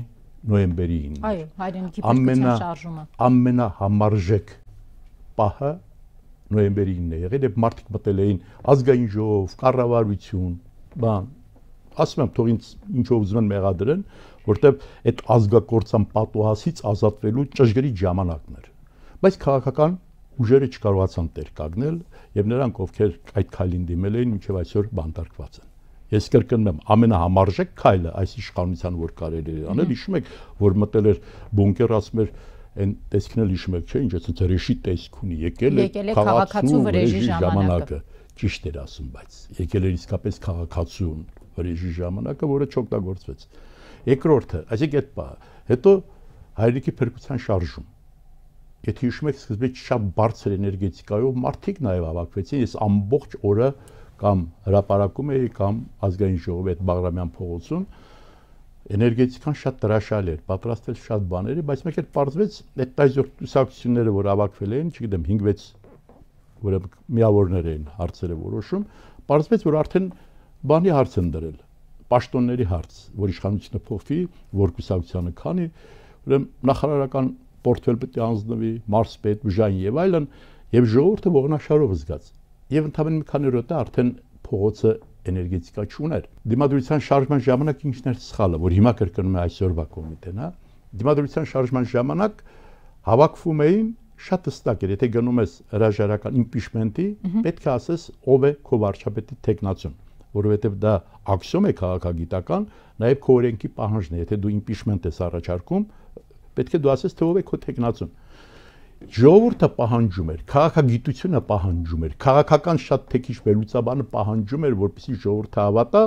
S2: նոյեմբերի 9-ին։ Այո, հայրենիքի պետության շարժումը։ Ամենահամարժեք պահը նոյեմբերի 9-ն է եղել, երբ մարդիկ մտել էին ազգային ժողով, կառավարություն, բան, ասում եմ, թող ինձ ինչով ուզում են մեղադրեն, որտեվ այդ ազգակործան պատուհասից ազատվելու ճշգրիտ ժամանակն էր բայց քաղաքական ուժերը չկարողացան տեր կանգնել եւ նրանք ովքեր այդ քայլին դիմել էին մինչեւ այսօր բանտարկված են ես կրկնեմ ամենահամարժեք քայլը այս իշխանության որ կարելի է անել հիշում եք որ մտել էր բունկերացմեր այն տեսքն էլ հիշում եք չէ ինչ ասած ռեժի տեսք ունի եկել է քաղաքացու վրեժի ժամանակը ճիշտ էր ասում բայց եկել էր իսկապես քաղաքացու վրեժի ժամանակը որը չօգտագործվեց երկրորդը այսինքն այդ պահը հետո հայրիկի փրկության շարժում եթե հիշում եք, սկզբից շատ բարձր էներգետիկայով մարդիկ նաև հավաքվեցին, ես ամբողջ օրը կամ հրաπαրակում էի կամ ազգային ժողովի այդ Բաղրամյան փողոցում էներգետիկան շատ դրաշալ էր, պատրաստել շատ բաներ, բայց մեկ էլ պարզվեց այդ տայզոր տեսակցությունները, որ ավակվել էին, չգիտեմ 5-6 որը միավորներ էին հարցերը որոշում, պարզվեց, որ արդեն բանի հարց են դրել, պաշտոնների հարց, որ իշխանությունը փոխվի, որ կուսակցությունը քանի, ուրեմն նախարարական պորտֆել պետք է անձնվի, մարսպետ, բժան եւ այլն, եւ ժողովուրդը ողնաշարով զգաց։ Եվ ընդամենը մի քանի օրը արդեն փողոցը էներգետիկա չուներ։ Դիմադրության շարժման ժամանակ ինչն էր սխալը, որ հիմա կրկնում է այսօրվա կոմիտեն, հա։ Դիմադրության շարժման ժամանակ հավաքվում էին շատ հստակ էր, եթե գնում ես հրաժարական իմպիչմենտի, պետք է ասես ով է քո վարչապետի տեխնացիոն, որովհետև դա աքսիոմ է քաղաքագիտական, նաև քո օրենքի պահանջն է, եթե դու իմպիչմենտ ես առաջարկում, Պետք է դու ասես, թե ով է քո տեխնացուն։ Ժողովուրդը պահանջում էր, քաղաքագիտությունը պահանջում էր, քաղաքական շատ թե քիչ վերլուծաբանը պահանջում էր, որպեսզի ժողովուրդը հավատա,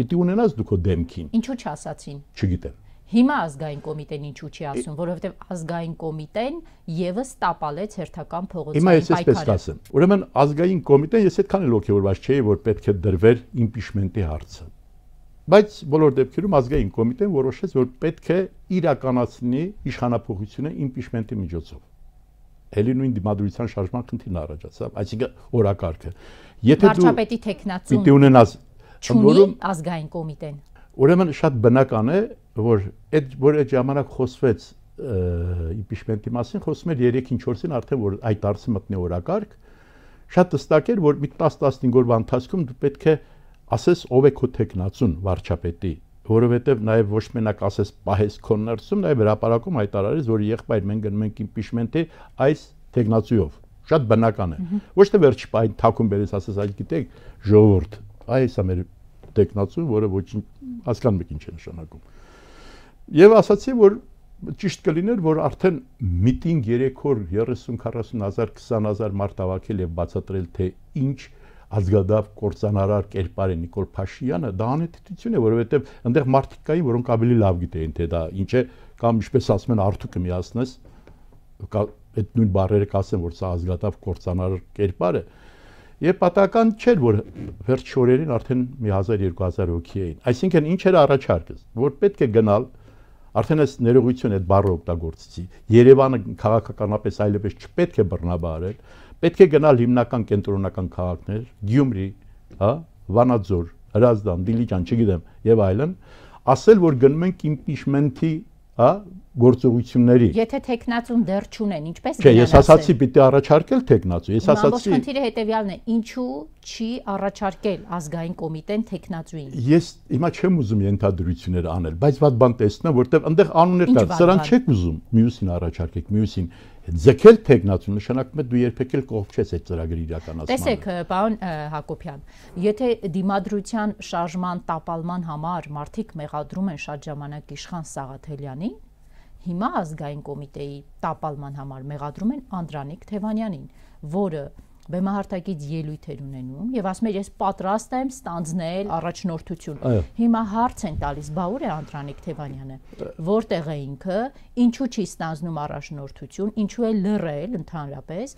S2: պիտի ունենաս դու քո դեմքին։
S1: Ինչու՞ չասացին։ Չգիտեմ։ Հիմա ազգային կոմիտեն ինչու չի ասում, որովհետև ազգային կոմիտեն եւս տապալեց հերթական փողոցային պայքարը։ Հիմա ես այսպես ասեմ։
S2: Ուրեմն ազգային կոմիտեն ես այդքան էլ ողջորված չէի, որ պետք է դրվեր իմպիչմենտի հարցը Բայց բոլոր դեպքերում ազգային կոմիտեն որոշեց, որ պետք է իրականացնի իշխանապողությունը իմպիչմենտի միջոցով։ Էլի նույն դիմադրության շարժման քննին առաջացավ, այսինքն օրակարգը։ Եթե դու վարչապետի տեխնացում պիտի ունենաս չունի
S1: ազգային կոմիտեն։
S2: Ուրեմն շատ բնական է, որ այդ որ այդ ժամանակ խոսվեց իմպիչմենտի մասին, խոսում էր 3-ին 4-ին արդեն որ այդ դարձը մտնի օրակարգ։ Շատ հստակ էր, որ մի 10-15 օրվա ընթացքում դու պետք է ասես ով է քո տեխնացուն վարչապետի, որովհետև նաև ոչ մենակ ասես պահես քո ներսում, նաև հրաապարակում հայտարարես, որ եղբայր մենք գնում ենք իմպիչմենտի այս տեխնացույով։ Շատ բնական է։ Ոչ թե վերջ պահի թակում բերես ասես, այլ գիտեք, ժողովուրդ, այս է մեր տեխնացուն, որը ոչինչ հասկանում եք ինչ է նշանակում։ Եվ ասացի, որ ճիշտ կլիներ, որ արդեն միտինգ 3 օր 30-40 հազար, 20 հազար մարդ ավակել եւ բացատրել թե ինչ ազգադավ կորցանարար կերպար է Նիկոլ Փաշյանը, դա անհետություն է, որովհետև այնտեղ մարդիկ կային, որոնք ավելի լավ գիտեին, թե դա ինչ է, կամ ինչպես ասում են, արթուկը միացնես, այդ նույն բարերը կասեմ, որ սա ազգադավ կորցանարար կերպար է։ Եվ պատական չէր, որ վերջ շորերին արդեն մի 1000-2000 հոգի էին։ Այսինքն ինչ էր առաջարկս, որ պետք է գնալ արդեն այս ներողություն այդ բառը օգտագործեցի։ Երևանը քաղաքականապես այլևս չպետք է բռնաբարել, Պետք է գնալ հիմնական կենտրոնական քաղաքներ՝ Գյումրի, հա, Վանաձոր, Հրազդան, Դիլիջան, չգիտեմ, եւ այլն, ասել, որ գնում ենք իմպիչմենթի, հա, գործողությունների։
S1: Եթե թեկնածուն դեռ չունեն, ինչպես Չէ, ես ասացի
S2: պիտի առաջարկել թեկնածու։ Ես ասացի։ Ամբողջ խնդիրը
S1: հետեւյալն է, ինչու չի առաջարկել ազգային կոմիտեն թեկնածուին։
S2: Ես հիմա չեմ ուզում ենթադրություններ անել, բայց ված բան տեսնեմ, որտեղ այնտեղ անուններ կան, սրան չեք ուզում։ Մյուսին առաջարկեք, մյուսին ձգել թեկնածուն նշանակում է դու երբեք էլ կողմ չես այդ ծրագրի իրականացմանը։ Տեսեք,
S1: պարոն Հակոբյան, եթե դիմադրության շարժման տապալման համար մարդիկ մեղադրում են շատ ժամանակ Իշխան Սաղաթելյանին, հիմա ազգային կոմիտեի տապալման համար մեղադրում են Անդրանիկ Թևանյանին, որը բեմահարտակից ելույթ էր ունենում եւ ասում էր ես պատրաստ եմ ստանձնել առաջնորդություն։ Հիմա հարց են տալիս, բա ուր է Անդրանիկ Թևանյանը, որտեղ է ինքը, ինչու չի ստանձնում առաջնորդություն, ինչու է լռել ընդհանրապես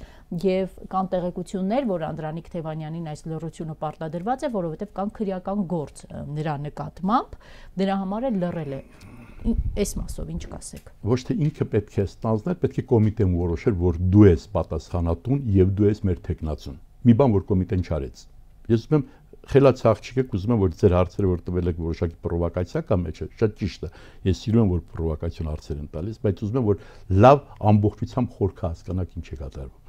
S1: եւ կան տեղեկություններ, որ Անդրանիկ Թևանյանին այս լռությունը պարտադրված է, որովհետեւ կան քրեական գործ նրա նկատմամբ, դրա համար է լռել է այս մասով ինչ կասեք։
S2: Ոչ թե ինքը պետք է ստանձնել, պետք է կոմիտեն որոշեր, որ դու ես պատասխանատուն եւ դու ես մեր տեխնացուն։ Մի բան որ կոմիտեն չարեց։ Ես ուզում եմ խելաց աղջիկեք ուզում եմ որ ձեր հարցերը որ տվել եք որոշակի պրովոկացիա կամ մեջ է շատ ճիշտ է ես սիրում եմ որ պրովոկացիոն հարցեր են տալիս բայց ուզում եմ որ լավ ամբողջությամբ խորքա հասկանաք ինչ է կատարվում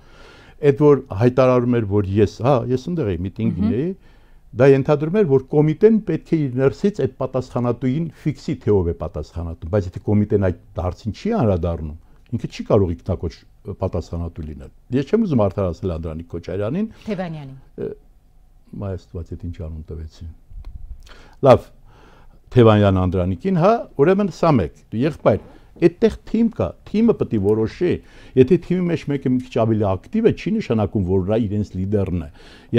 S2: այդ որ հայտարարում էր որ ես հա ես ընդեղ էի միտինգին էի mm -hmm Դա ենթադրում էր, որ կոմիտեն պետք է իր ներսից այդ պատասխանատուին ֆիքսի թե ով է պատասխանատու, բայց եթե կոմիտեն այդ դարձին չի անդրադառնում, ինքը չի կարող ինքնակոչ պատասխանատու լինել։ Ես չեմ ուզում արդարացնել Անդրանիկ Քոչարյանին, Թևանյանին։ Մայստված այդ ինչ անուն տվեցին։ Լավ, Թևանյան Անդրանիկին, հա, ուրեմն սա մեկ, եղբայր այդտեղ թիմ կա, թիմը պետք է որոշի։ Եթե թիմի մեջ մեկը մի քիչ ավելի ակտիվ է, չի նշանակում, որ նա իրենց լիդերն է։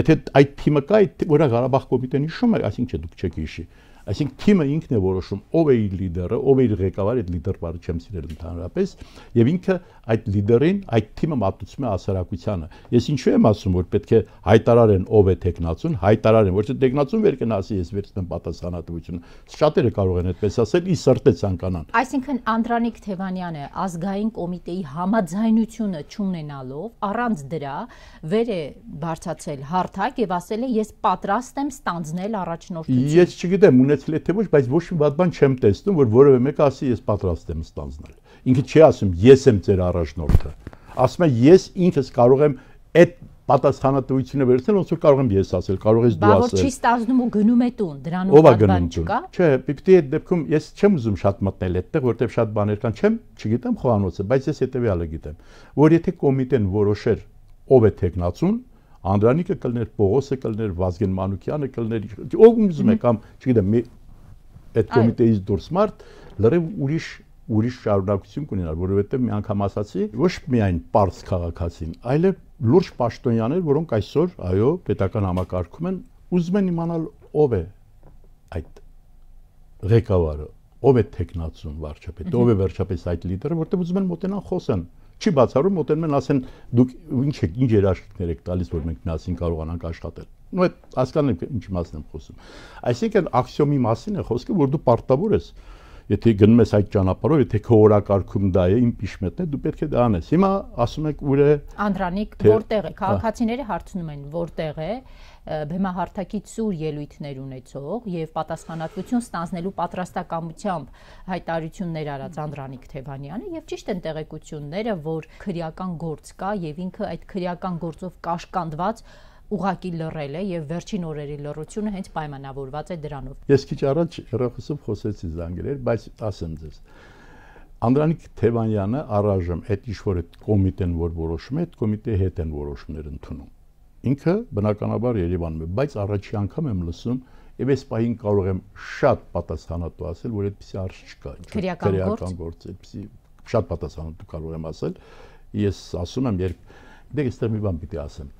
S2: Եթե այդ թիմը կա, այդ որը Ղարաբաղ կոմիտեն հիշում է, այսինքն չէ դուք չեք հիշի։ Այսինքն թիմը ինքն է որոշում ով է իր լիդերը, ով է իր ղեկավարը, այդ լիդեր բառը չեմ սիրել ընդհանրապես, եւ ինքը այդ լիդերին, այդ թիմը մատուցում է հասարակությանը։ Ես ինչու եմ ասում, որ պետք է հայտարարեն ով է տեխնացուն, հայտարարեն, ոչ թե տեխնացուն վեր կնասի, ես վերցնեմ պատասխանատվությունը։ Շատերը կարող են այդպես ասել, ի սրտե ցանկանան։
S1: Այսինքն Անդրանիկ Թևանյանը ազգային կոմիտեի համաձայնությունը չունենալով առանց դրա վեր է բարձացել հարթակ եւ ասել է ես պատրաստ եմ ստանձնել առաջնորդություն։
S2: Ես չգիտեմ, ունեցել ստանձնեցել է թե ոչ, բայց ոչ մի վատ բան չեմ տեսնում, որ որևէ մեկը ասի ես պատրաստ եմ ստանձնել։ Ինքը չի ասում ես եմ ձեր առաջնորդը։ Ասում է ես ինքս կարող եմ այդ պատասխանատվությունը վերցնել, ոնց որ կարող եմ ես ասել, կարող ես դու ասել։ Բայց որ չի
S1: ստանձնում ու գնում է տուն, դրանով Ո՞վ է գնում չկա։
S2: Չէ, պիտի այդ դեպքում ես չեմ ուզում շատ մտնել այդտեղ, որտեղ շատ բաներ կան, չեմ, չգիտեմ խոհանոցը, բայց ես հետեւյալը գիտեմ, որ եթե կոմիտեն որոշեր ով է թեկնածուն, Անդրանիկը կլներ, Պողոսը կլներ, Վազգեն Մանուկյանը կլներ, ով ուզում է կամ, չգիտեմ, այդ կոմիտեից դուրս մարդ լրիվ ուրիշ ուրիշ շարունակություն կունենար, որովհետև մի անգամ ասացի, ոչ միայն པարս քաղաքացին, այլև լուրջ պաշտոնյաներ, որոնք այսօր, այո, պետական համակարգում են, ուզում են իմանալ ով է այդ ղեկավարը, ով է տեխնացում վարչապետը, ով է վերջապես այդ լիդերը, որտեղ ուզում են մոտենան խոսեն չի բացառում մոտենում են ասեն դուք ինչ եք ինչ երաշխիքներ եք տալիս որ մենք միասին կարողանանք աշխատել նո այդ հասկանալի ինչի մասն եմ խոսում այսինքն աքսիոմի մասին է խոսքը որ դու պարտավոր ես եթե գնում ես այդ ճանապարհով, եթե քո օրակարգում դա է, իմպիչմենտն է, դու պետք է դա անես։ Հիմա ասում եք ուր է
S1: Անդրանիկ, որտեղ է։ Քաղաքացիները հարցնում են, որտեղ է բեմահարթակի ծուր ելույթներ ունեցող եւ պատասխանատվություն ստանձնելու պատրաստակամությամբ հայտարարություններ արած Անդրանիկ Թևանյանը եւ ճիշտ են տեղեկությունները, որ քրեական գործ կա եւ ինքը այդ քրեական գործով կաշկանդված ուղակի լռել է եւ վերջին օրերի լռությունը հենց պայմանավորված է դրանով։
S2: Ես քիչ առաջ հեռախոսով խոսեցի զանգերեր, բայց ասեմ ձեզ Անդրանիկ Թևանյանը առայժմ այդ ինչ որ այդ կոմիտեն որ որոշում է, այդ կոմիտեի հետ են որոշումներ ընդունում։ Ինքը բնականաբար Երևանում է, բայց առաջի անգամ եմ լսում, եւ այս պահին կարող եմ շատ պատասխանատու ասել, որ այդպեսի արժ չկա։ Քրեական գործ, այդպեսի շատ պատասխանատու կարող եմ ասել։ Ես ասում եմ, երբ դե այստեղ մի բան պիտի ասեմ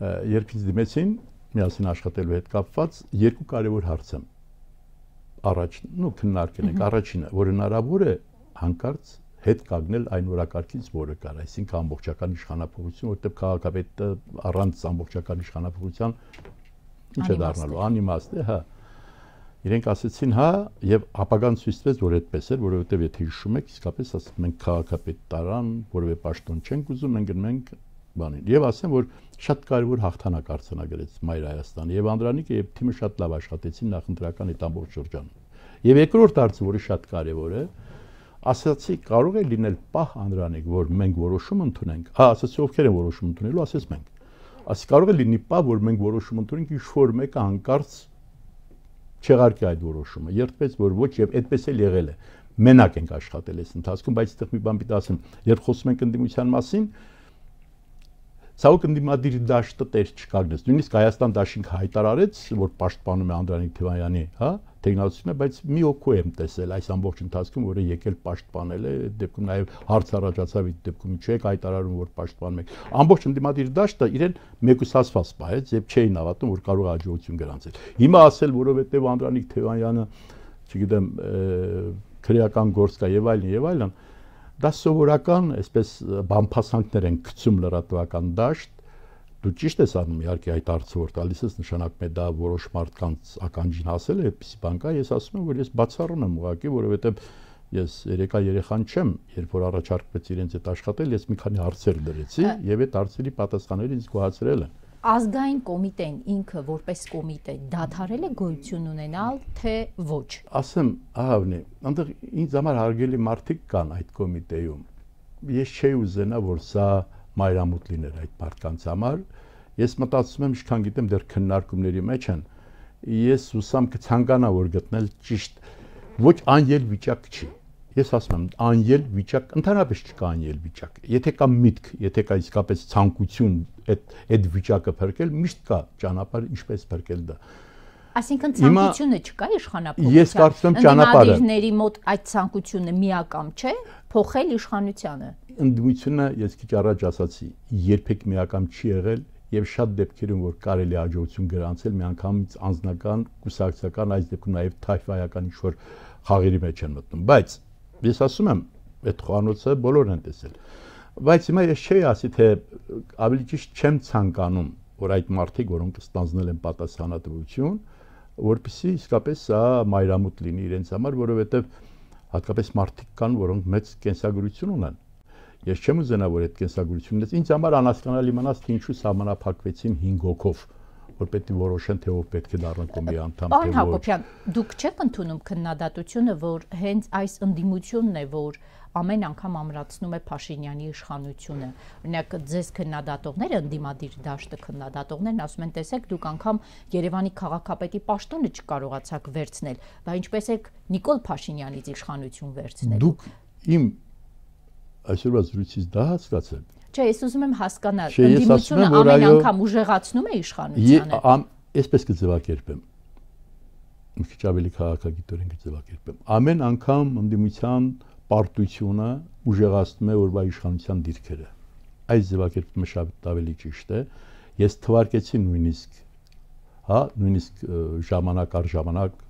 S2: երբ ինձ դիմեցին միասին աշխատելու հետ կապված երկու կարևոր հարց եմ առաջին ու քննարկել ենք առաջինը որ հնարավոր է հանկարծ հետ կանգնել այն օրակարգից որը կար այսինքն ամբողջական իշխանապահություն որտեղ քաղաքապետը առանց ամբողջական իշխանապահության ինչ է դառնալու անիմաստ է հա իրենք ասեցին հա եւ ապագան ցույց տվեց որ այդպես էր որովհետեւ եթե հիշում եք իսկապես ասած մենք քաղաքապետ տարան որովե պաշտոն չենք ուզում մենք գնում ենք բանին։ Եվ ասեմ, որ շատ կարևոր հաղթանակ արձանագրեց Մայր Հայաստանը եւ Անդրանիկը եւ թիմը շատ լավ աշխատեցին նախընտրական այդ ամբողջ շրջանում։ Եվ երկրորդ հարցը, որը շատ կարևոր է, ասացի կարող է լինել պահ Անդրանիկ, որ մենք որոշում ընդունենք։ Հա, ասացի ովքեր են որոշում ընդունելու, ասես մենք։ Ասի կարող է լինի պահ, որ մենք որոշում ընդունենք ինչ որ մեկը հանկարծ չեղարկի այդ որոշումը։ Երբպես որ ոչ եւ այդպես էլ եղել է։ Մենակ ենք աշխատել այս ընթացքում, բայց այդտեղ մի բան պիտի ասեմ, երբ խոսում ենք ընդդիմության մասին, Սա ու կնդիմադիր դաշտը տեր չկանգնեց։ Նույնիսկ Հայաստան դաշինք հայտարարեց, որ պաշտպանում է Անդրանիկ Թիվանյանի, հա, տեղնացությունը, բայց մի օկու եմ տեսել այս ամբողջ ընթացքում, որը եկել պաշտպանել է, դեպքում նաև հարց առաջացավ այդ դեպքում ինչու եք հայտարարում, որ պաշտպանում եք։ Ամբողջ ընդդիմադիր դաշտը իրեն մեկուսացված պահեց եւ չէին հավատում, որ կարող է հաջողություն գրանցել։ Հիմա ասել, որովհետեւ Անդրանիկ Թևանյանը, չգիտեմ, քրեական գործ կա եւ այլն եւ այլն, այլ, Դա սովորական, այսպես բամփասանքներ են գցում լրատվական դաշտ։ Դու ճիշտ ես անում, իհարկե, այդ հարցը որ տալիս ես, նշանակում է դա որոշ մարդկանց ականջին հասել է, այդպիսի բան կա, ես ասում եմ, որ ես բացառում եմ ուղղակի, որովհետև ես երեկա երեխան չեմ, երբ որ առաջարկվեց իրենց այդ աշխատել, ես մի քանի հարցեր դրեցի եւ այդ հարցերի պատասխանները ինձ գոհացրել են
S1: ազգային կոմիտեն ինքը որպես կոմիտե դադարել է գոյություն ունենալ թե ոչ
S2: ասեմ ահավնի այնտեղ ինձ համար հարգելի մարդիկ կան այդ կոմիտեում ես չէի ուզենա որ սա մայրամուտ լիներ այդ բարկանց համար ես մտածում եմ ինչքան գիտեմ դեռ քննարկումների մեջ են ես ուսամ կցանկանա որ գտնել ճիշտ ոչ անյել վիճակ չի ես ասում եմ անյել վիճակ ընդհանրապես չկա անյել վիճակ եթե կա միտք եթե կա իսկապես ցանկություն այդ այդ վիճակը փրկել միշտ կա ճանապարհ ինչպես փրկել դա Այսինքն ցանկությունը
S1: չկա իշխանապետության։ Ես կարծում եմ ճանապարհը։ Ընդդիմությունների մոտ այդ ցանկությունը միակամ չէ, փոխել իշխանությունը։
S2: Ընդդիմությունը, ես քիչ առաջ ասացի, երբեք միակամ չի եղել եւ շատ դեպքերում որ կարելի աջակցություն գրանցել միանգամից անձնական, կուսակցական, այս դեպքում նաեւ թայֆայական ինչ որ խաղերի մեջ են մտնում, բայց Ես ասում եմ, այդ խանոցը բոլորն են տեսել։ Բայց հիմա ես չի ասի, թե ավելի ճիշտ չեմ ցանկանում, որ այդ մարդիկ, որոնք ստանձնել են պատասխանատվություն, որpիսի իսկապես սա մայրամուտ լինի իրենց համար, որովհետև հատկապես մարդիկ կան, որոնք մեծ կենսագրություն ունեն։ Ես չեմ ուզենա, որ այդ կենսագրությունից ինձ համար անհասկանալի մնաց, թե ինչու սահմանափակվեցին 5 հոգով որ պետք է որոշեն թե ով պետք է դառնա կոմի անդամ թե ոչ։ Պարոն Հակոբյան,
S1: դուք չեք ընդունում քննադատությունը, որ հենց այս ընդդիմությունն է, որ ամեն անգամ ամրացնում է Փաշինյանի իշխանությունը։ Օրինակ ձեզ քննադատողները ընդդիմադիր դաշտը քննադատողներն ասում են, տեսեք, դուք անգամ Երևանի քաղաքապետի պաշտոնը չկարողացաք վերցնել, բայց ինչպես եք Նիկոլ Փաշինյանից իշխանություն վերցնել։
S2: Դուք իմ այսօրվա զրույցից դա հասկացել
S1: Չէ, ես ուզում եմ հասկանալ, ընդդիմությունը ամեն անգամ ուժեղացնում է իշխանությանը։
S2: Այսպես կձևակերպեմ մի քիչ ավելի քաղաքագիտորեն կձևակերպեմ։ Ամեն անգամ ընդդիմության պարտությունը ուժեղացնում է օրվա իշխանության դիրքերը։ Այս ձևակերպումը շատ ավելի ճիշտ է։ Ես թվարկեցի նույնիսկ, հա, նույնիսկ ժամանակ առ ժամանակ,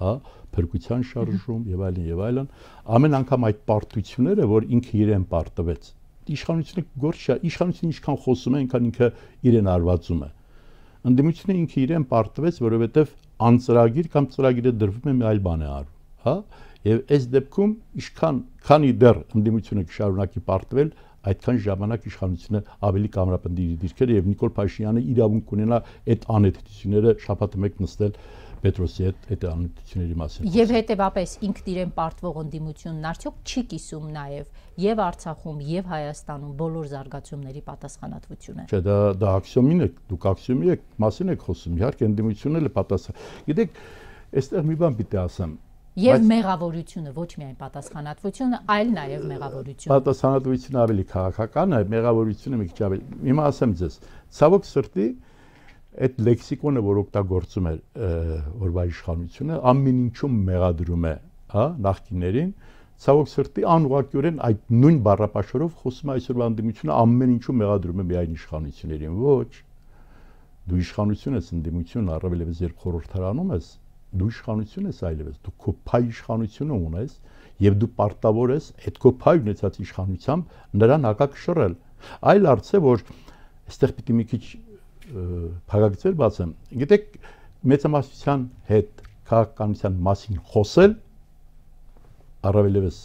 S2: հա, փրկության շարժում եւ այլն եւ այլն, ամեն անգամ այդ պարտությունները, որ ինքը իրեն պարտվեց, իշխանությունը գործ չի, իշխանությունը ինչքան խոսում է, այնքան ինքը իրեն արվածում է։ Ընդդիմությունը ինքը իրեն պարտվեց, որովհետև անծրագիր կամ ծրագիրը դրվում է մի այլ բան է արում, հա? Եվ այս դեպքում ինչքան քանի դեռ ընդդիմությունը կշարունակի պարտվել, այդքան ժամանակ իշխանությունը ավելի կամրապնդի իր դիրքերը եւ Նիկոլ Փաշինյանը իրավունք ունենա այդ անհեթությունները շփաթը մեկ նստել Պետրոսի հետ այդ անհատությունների մասին։ Եվ
S1: հետևապես ինքն իրեն պարտվող ընդդիմությունն արդյոք չի կիսում նաև եւ Արցախում եւ Հայաստանում բոլոր զարգացումների պատասխանատվությունը։
S2: Չէ, դա դա աքսիոմին է, դուք աքսիոմի եք, մասին եք խոսում։ Իհարկե ընդդիմությունն էլ է պատասխան։ Գիտեք, այստեղ մի բան պիտի ասեմ։ Եվ
S1: մեղավորությունը ոչ միայն պատասխանատվությունը, այլ նաև մեղավորությունը։
S2: Պատասխանատվությունը ավելի քաղաքական է, մեղավորությունը մի քիչ ավելի։ Հիմա ասեմ ձեզ, ցավոք սրտի, այդ լեքսիկոնը, որ օգտագործում է օրվա իշխանությունը, ամեն ինչում մեղադրում է, հա, նախկիններին, ցավոք սրտի անուղակյորեն այդ նույն բառապաշարով խոսում է այսօրվա ընդդիմությունը ամեն ինչում մեղադրում է միայն իշխանություններին, ոչ։ Դու իշխանություն ես ընդդիմություն առավել եւս երբ խորհրդարանում ես, դու իշխանություն ես այլևս, դու քո փայ իշխանությունը ունես եւ դու պարտավոր ես այդ քո փայ ունեցած իշխանությամբ նրան հակակշռել։ Այլ արծե որ այստեղ պիտի մի քիչ փակագծեր բացեմ։ Գիտեք, մեծամասնության հետ քաղաքականության մասին խոսել առավելևս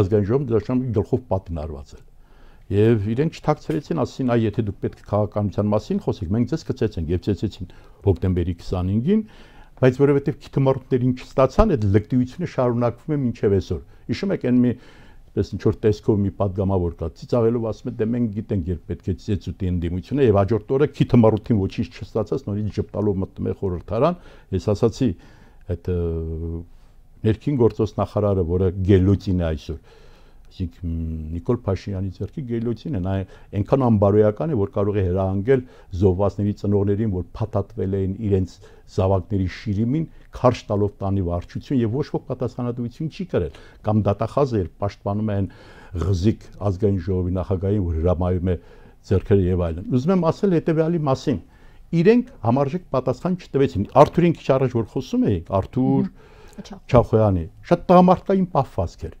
S2: ազգային ժողովը դրա շնորհիվ գլխով պատնարված էր։ Եվ իրենք չթաքցրեցին, ասին, այ եթե դուք պետք է քաղաքականության մասին խոսեք, մենք ձեզ կծեցենք եւ ծեցեցին հոկտեմբերի 25-ին, բայց որովհետեւ քիթմարտներին չստացան, այդ լկտիությունը շարունակվում է մինչև այսօր։ Հիշում եք այն մի պես ինչ որ տեսքով մի падգամավոր կա ծիծաղելով ասում է դե մենք գիտենք երբ պետք է ծեցուտի ընդդիմությունը եւ հաջորդ օրը քիթը մարութին ոչինչ չստացած նորից ճպտալով մտնում է խորհրդարան ես ասացի այդ ներքին գործոս նախարարը որը գելուցին է այսօր Իսկ Նիկոլ Փաշինյանի ձեռքի գելոցին է, նա այնքան անբարոյական է, որ կարող է հրահանգել զոհվածների ծնողներին, որ փաթաթվել էին իրենց զավակների շիրիմին, քարշ տալով տանի վարչություն եւ ոչ ոք պատասխանատվություն չի կրել կամ դատախազ էր պաշտպանում են ղզիկ ազգային ժողովի նախագահին, որ հրամայում է ձեռքերը եւ այլն։ Ուզում եմ ասել հետեւյալի մասին իրենք համարժեք պատասխան չտվեցին։ Արթուրին քիչ առաջ որ խոսում էինք, Արթուր Չախոյանի շատ տղամարդկային պահվածք էր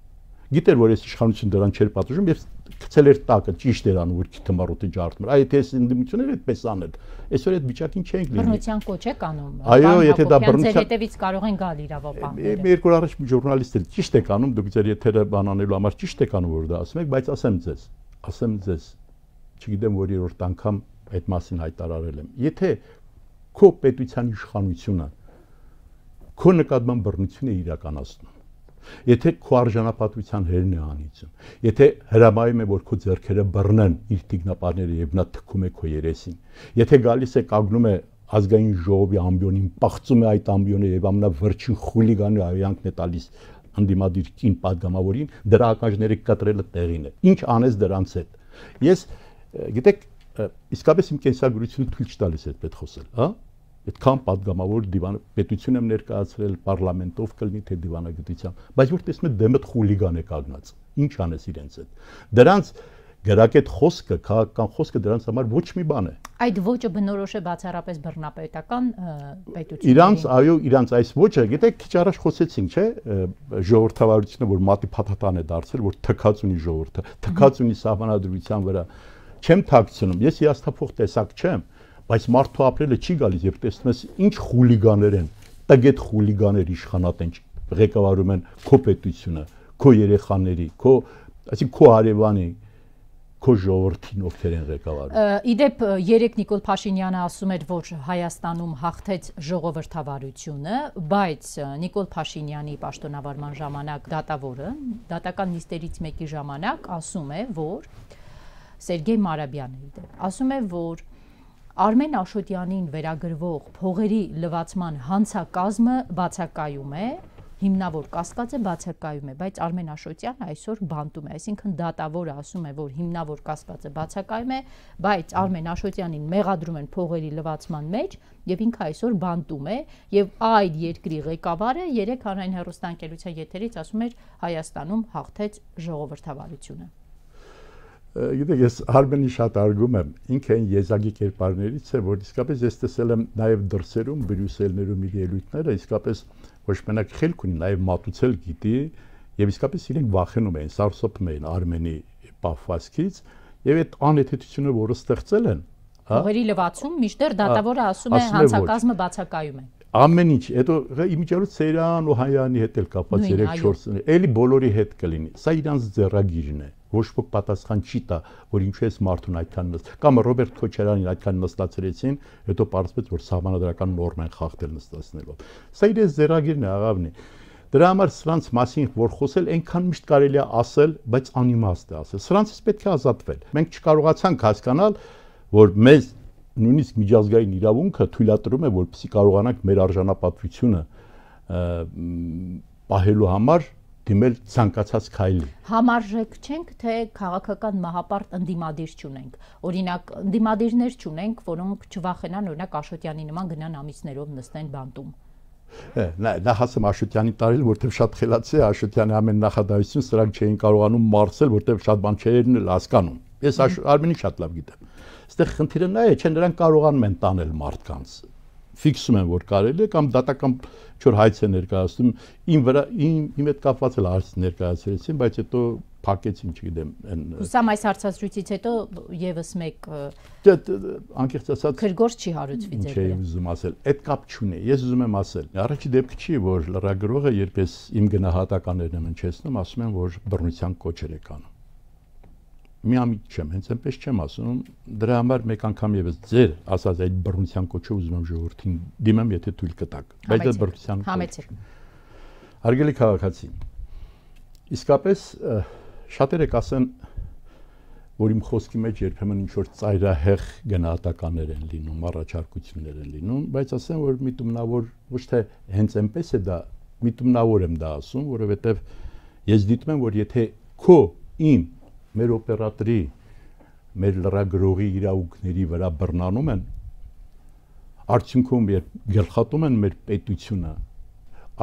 S2: գիտեր որ այս իշխանությունը դրան չէր պատժում եւ գցել էր տակը ճիշտ էր անում որ թմարոտի ջարդում էր այ եթե այս ընդդիմությունները այդպես անեն այսօր այդ վիճակին չենք լինի
S1: բռնության կոչ է կանում այո եթե դա բռնության հետևից կարող են գալ իրավապահները
S2: երկու առաջ մի ժուրնալիստ էր ճիշտ է կանում դուք ձեր եթերը բանանելու համար ճիշտ է կանում որ դա ասում եք բայց ասեմ ձեզ ասեմ ձեզ չգիտեմ որ երրորդ անգամ այդ մասին հայտարարել եմ եթե քո պետության իշխանությունը քո նկատմամբ բռնություն է իրականացնում Եթե քո արժանապատվության հերն է անիծում, եթե հրամայում է որ քո зерքերը բռնեն իր տիգնապարները եւ նա թքում է քո երեսին, եթե գալիս է կանգնում է ազգային ժողովի ամբիոնին, պղծում է այդ ամբիոնը եւ ամնավրջին խուլիգանը հայանքն է տալիս անդիմադիր կին падգամավորին, դրա ականջները կտրելը տեղին է։ Ինչ անես դրանց հետ։ Ես գիտեք իսկապես իմ կենսագրությունը թույլ չտալիս է պետք խոսել, հա՞ այդքան падգամավոր դիվան պետություն եմ ներկայացրել parlamentով կլնի թե դիվանագիտությամբ բայց որ տեսնում դեմդ խուլիգան է կագնած ի՞նչ անես իրենց հետ դրանց գրակ այդ խոսքը քաղաքական խոսքը դրանց համար ոչ մի բան է
S1: այդ ոճը բնորոշ է բացառապես բռնապետական պետությունների իրանց
S2: այո իրանց այս ոճը գիտեք քիչ առաջ խոսեցինք չէ ժողովրդավարությունը որ մատի փաթաթան է դարձել որ թքած ունի ժողովրդը թքած ունի սահմանադրության վրա չեմ թաքցնում ես հիաստափող տեսակ չեմ Բայց մարդու ապրելը չի գալիս, երբ տեսնես ինչ խուլիգաներ են, տգետ խուլիգաներ իշխանատեն ղեկավարում են քո պետությունը, քո երեխաների, քո, այսինքն քո հարևանի, քո ժողովրդին ովքեր են ղեկավարում։
S1: Իդեպ երեք Նիկոլ Փաշինյանը ասում էր, որ Հայաստանում հաղթեց ժողովրդավարությունը, բայց Նիկոլ Փաշինյանի պաշտոնավարման ժամանակ դատավորը դատական նիստերից մեկի ժամանակ ասում է, որ Սերգեյ Մարաբյանը իդեպ ասում է, որ Արմեն Աշոտյանին վերագրվող փողերի լվացման հանցակազմը բացակայում է, հիմնավոր կասկածը բացակայում է, բայց Արմեն Աշոտյանը այսօր բանտում է, այսինքն դատավորը ասում է, որ հիմնավոր կասկածը բացակայում է, բայց Արմեն Աշոտյանին մեղադրում են փողերի լվացման մեջ եւ ինքը այսօր բանտում է եւ այդ երկրի ղեկավարը երեք հանրային հերոստանգերության եթերից ասում էր Հայաստանում հաղթեց ժողովրդավարությունը
S2: գիտեք, ես Արմենի շատ արգում եմ, ինքը այն եզակի կերպարներից է, որ իսկապես ես տեսել եմ նաև դրսերում, Բրյուսելներում իր ելույթները, իսկապես ոչ մենակ խելք ունի, նաև մատուցել գիտի, եւ իսկապես իրենք վախենում էին, սարսափում էին Արմենի պահվածքից, եւ այդ անհեթեթությունը, որը ստեղծել են, հա։
S1: Ուղերի լվացում միշտ դեռ դատավորը ասում է հանցակազմը բացակայում է
S2: ամեն ինչ, հետո իմիջիալուց Սերան ու Հայանի հետ էլ կապված 3-4, էլի բոլորի հետ կլինի։ Սա իրանց ձեռագիրն է։ Ոչ ոք պատասխան չի տա, որ ինչու էս մարդուն այդքան նստած։ Կամ Ռոբերտ Քոչարյանին այդքան նստացրեցին, հետո պարզվեց, որ համանadrական նորմ են խախտել նստացնելով։ Սա իր ձեռագիրն է, աղավն է։ Դրա համար սրանց մասին որ խոսել այնքան միշտ կարելի է ասել, բայց անիմաստ է ասել։ Սրանցից պետք է ազատվել։ Մենք չկարողացանք հասկանալ, որ մեզ նույնիսկ միջազգային իրավունքը թույլատրում է, որպեսզի կարողանանք մեր արժանապատվությունը պահելու համար դիմել ցանկացած քայլի։
S1: Համարժեք չենք, թե քաղաքական մահապարտ ընդդիմադիր չունենք։ Օրինակ, ընդդիմադիրներ չունենք, որոնք չվախենան, օրինակ Աշոտյանի նման գնան ամիսներով նստեն բանտում։
S2: Նա նա հասեմ Աշոտյանի տարել, որտեղ շատ խելացի է, Աշոտյանի ամեն նախադասություն սրանք չէին կարողանում մարսել, որտեղ շատ բան չէին հասկանում։ Ես Արմենի շատ լավ գիտեմ։ Այստեղ խնդիրը նա է, չէ նրանք կարողանում են տանել մարդկանց ֆիքսում են որ կարելի է կամ դատական չոր հայց է ներկայացնում իմ վրա իմ իմ հետ կապված էլ արս ներկայացրեցին բայց հետո փակեցին չգիտեմ այն
S1: Հուսամ այս հարցազրույցից հետո եւս մեկ
S2: դե, դե, դե, անկեղծ ասած քրգոր չի հարուցվի ձեր հետ Ինչեւ ուզում ասել այդ կապ չունի ես ուզում եմ ասել առաջի դեպք չի որ լրագրողը երբ ես իմ գնահատականներն եմ ընչեցնում ասում եմ որ բռնության կոչեր եք անում միամիտ չեմ, հենց այնպես չեմ ասում, դրա համար մեկ անգամ եւս ձեր ասած այդ բռնության կոչը ուզում եմ ժողովրդին դիմեմ, եթե թույլ կտակ, բայց այդ բռնության համեցիր։ Հարգելի քաղաքացի։ Իսկապես շատերը կասեն, որ իմ խոսքի մեջ երբեմն ինչ որ ծայրահեղ գնահատականներ են լինում, առաջարկություններ են լինում, բայց ասեմ, որ միտումնավոր ոչ թե հենց այնպես է դա, միտումնավոր եմ դա ասում, որովհետեւ ես դիտում եմ, որ եթե քո իմ մեր օպերատորի, մեր լրագրողի իրավունքների վրա բռնանում են, արդյունքում երբ գլխատում են մեր պետությունը,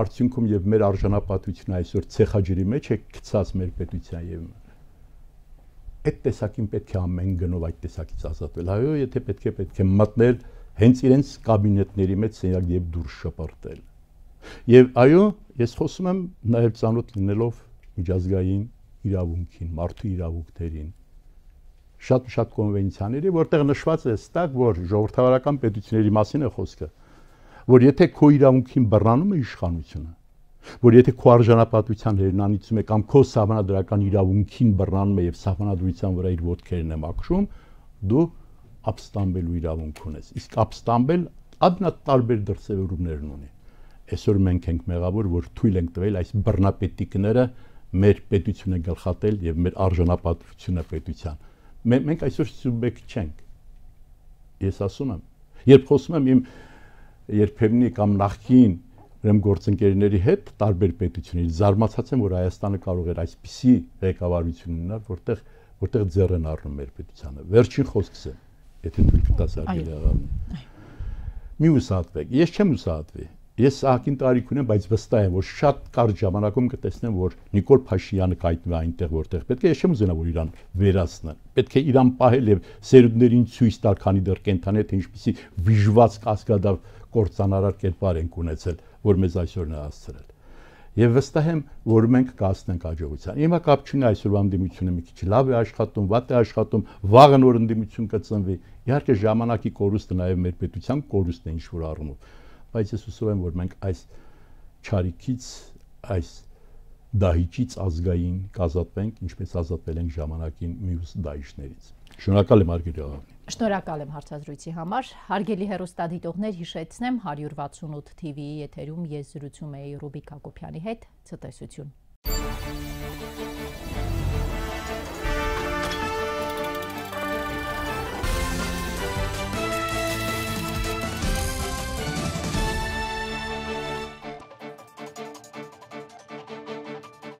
S2: արդյունքում եւ մեր արժանապատվությունը այսօր ցեխաջրի մեջ է գցած մեր պետության եւ այդ տեսակին պետք է ամեն գնով այդ տեսակից ազատվել։ Այո, եթե պետք է պետք է մտնել հենց իրենց կաբինետների մեջ սենյակ եւ դուրս շպրտել։ Եվ այո, ես խոսում եմ նաեւ ցանոթ լինելով միջազգային իրավունքին, մարդու իրավունքներին։ Շատ-շատ կոնվենցիաների, որտեղ նշված է ստակ, որ ժողովրդավարական պետությունների մասին է խոսքը, որ եթե քո իրավունքին բռնանում է իշխանությունը, որ եթե քո արժանապատվության հերնանիցում է կամ քո սահմանադրական իրավունքին բռնանում է եւ սահմանադրության վրա իր ոդքերն է մաքրում, դու ապստամբելու իրավունք ունես։ Իսկ ապստամբել ադնատ տարբեր դրսևորումներն ունի։ Այսօր մենք ենք մեղավոր, որ թույլ ենք տվել այս բռնապետիկները մեր պետությունը գլխատել եւ մեր արժանապատվությունը պետության։ Մե, Մենք այսօր սուբյեկտ չենք։ Ես ասում եմ, երբ խոսում եմ իմ երբեմնի կամ նախքին իմ գործընկերների հետ տարբեր պետությունից զարմացած եմ, որ Հայաստանը կարող էր այսպիսի ղեկավարություն ունենալ, որտեղ որտեղ ձեռ են առնում մեր պետությանը։ Վերջին խոսքս է, եթե դուք դասարկել եղավ։ Մի ուսատվեք։ Ես չեմ ուսատվի Ես ակին տարիք ունեմ, բայց վստահ եմ, որ շատ կարճ ժամանակում կտեսնեմ, որ Նիկոլ Փաշինյանը կայտնվի այնտեղ, որտեղ պետք է։ Ես չեմ ուզենա, որ իրան վերացնեն։ Պետք է իրան պահել եւ սերունդներին ցույց տալ, քանի դեռ կենթանի թե ինչպիսի վիժված կասկադավ կործանարար կերպար ենք ունեցել, որ մեզ այսօր նա հասցրել։ Եվ վստահ եմ, որ մենք կհասնենք հաջողության։ Հիմա կապ չունի այսօրվա ընդդիմությունը մի քիչ լավ է աշխատում, վատ է աշխատում, վաղը նոր ընդդիմություն կծնվի։ Իհարկե ժամանակի կորուստը նաև մեր պետության կորուստն է ինչ որ առումով բայց ես հուսով եմ, որ մենք այս ճարիքից, այս դահիճից ազգային կազատվենք, ինչպես ազատվել ենք ժամանակին մյուս դահիճներից։ Շնորհակալ եմ Արգելի Աղավնի։
S1: Շնորհակալ եմ հարցազրույցի համար։ Հարգելի հերոստադիտողներ, հիշեցնեմ 168 TV-ի եթերում ես զրուցում եի Ռուբիկ Հակոբյանի հետ ցտեսություն։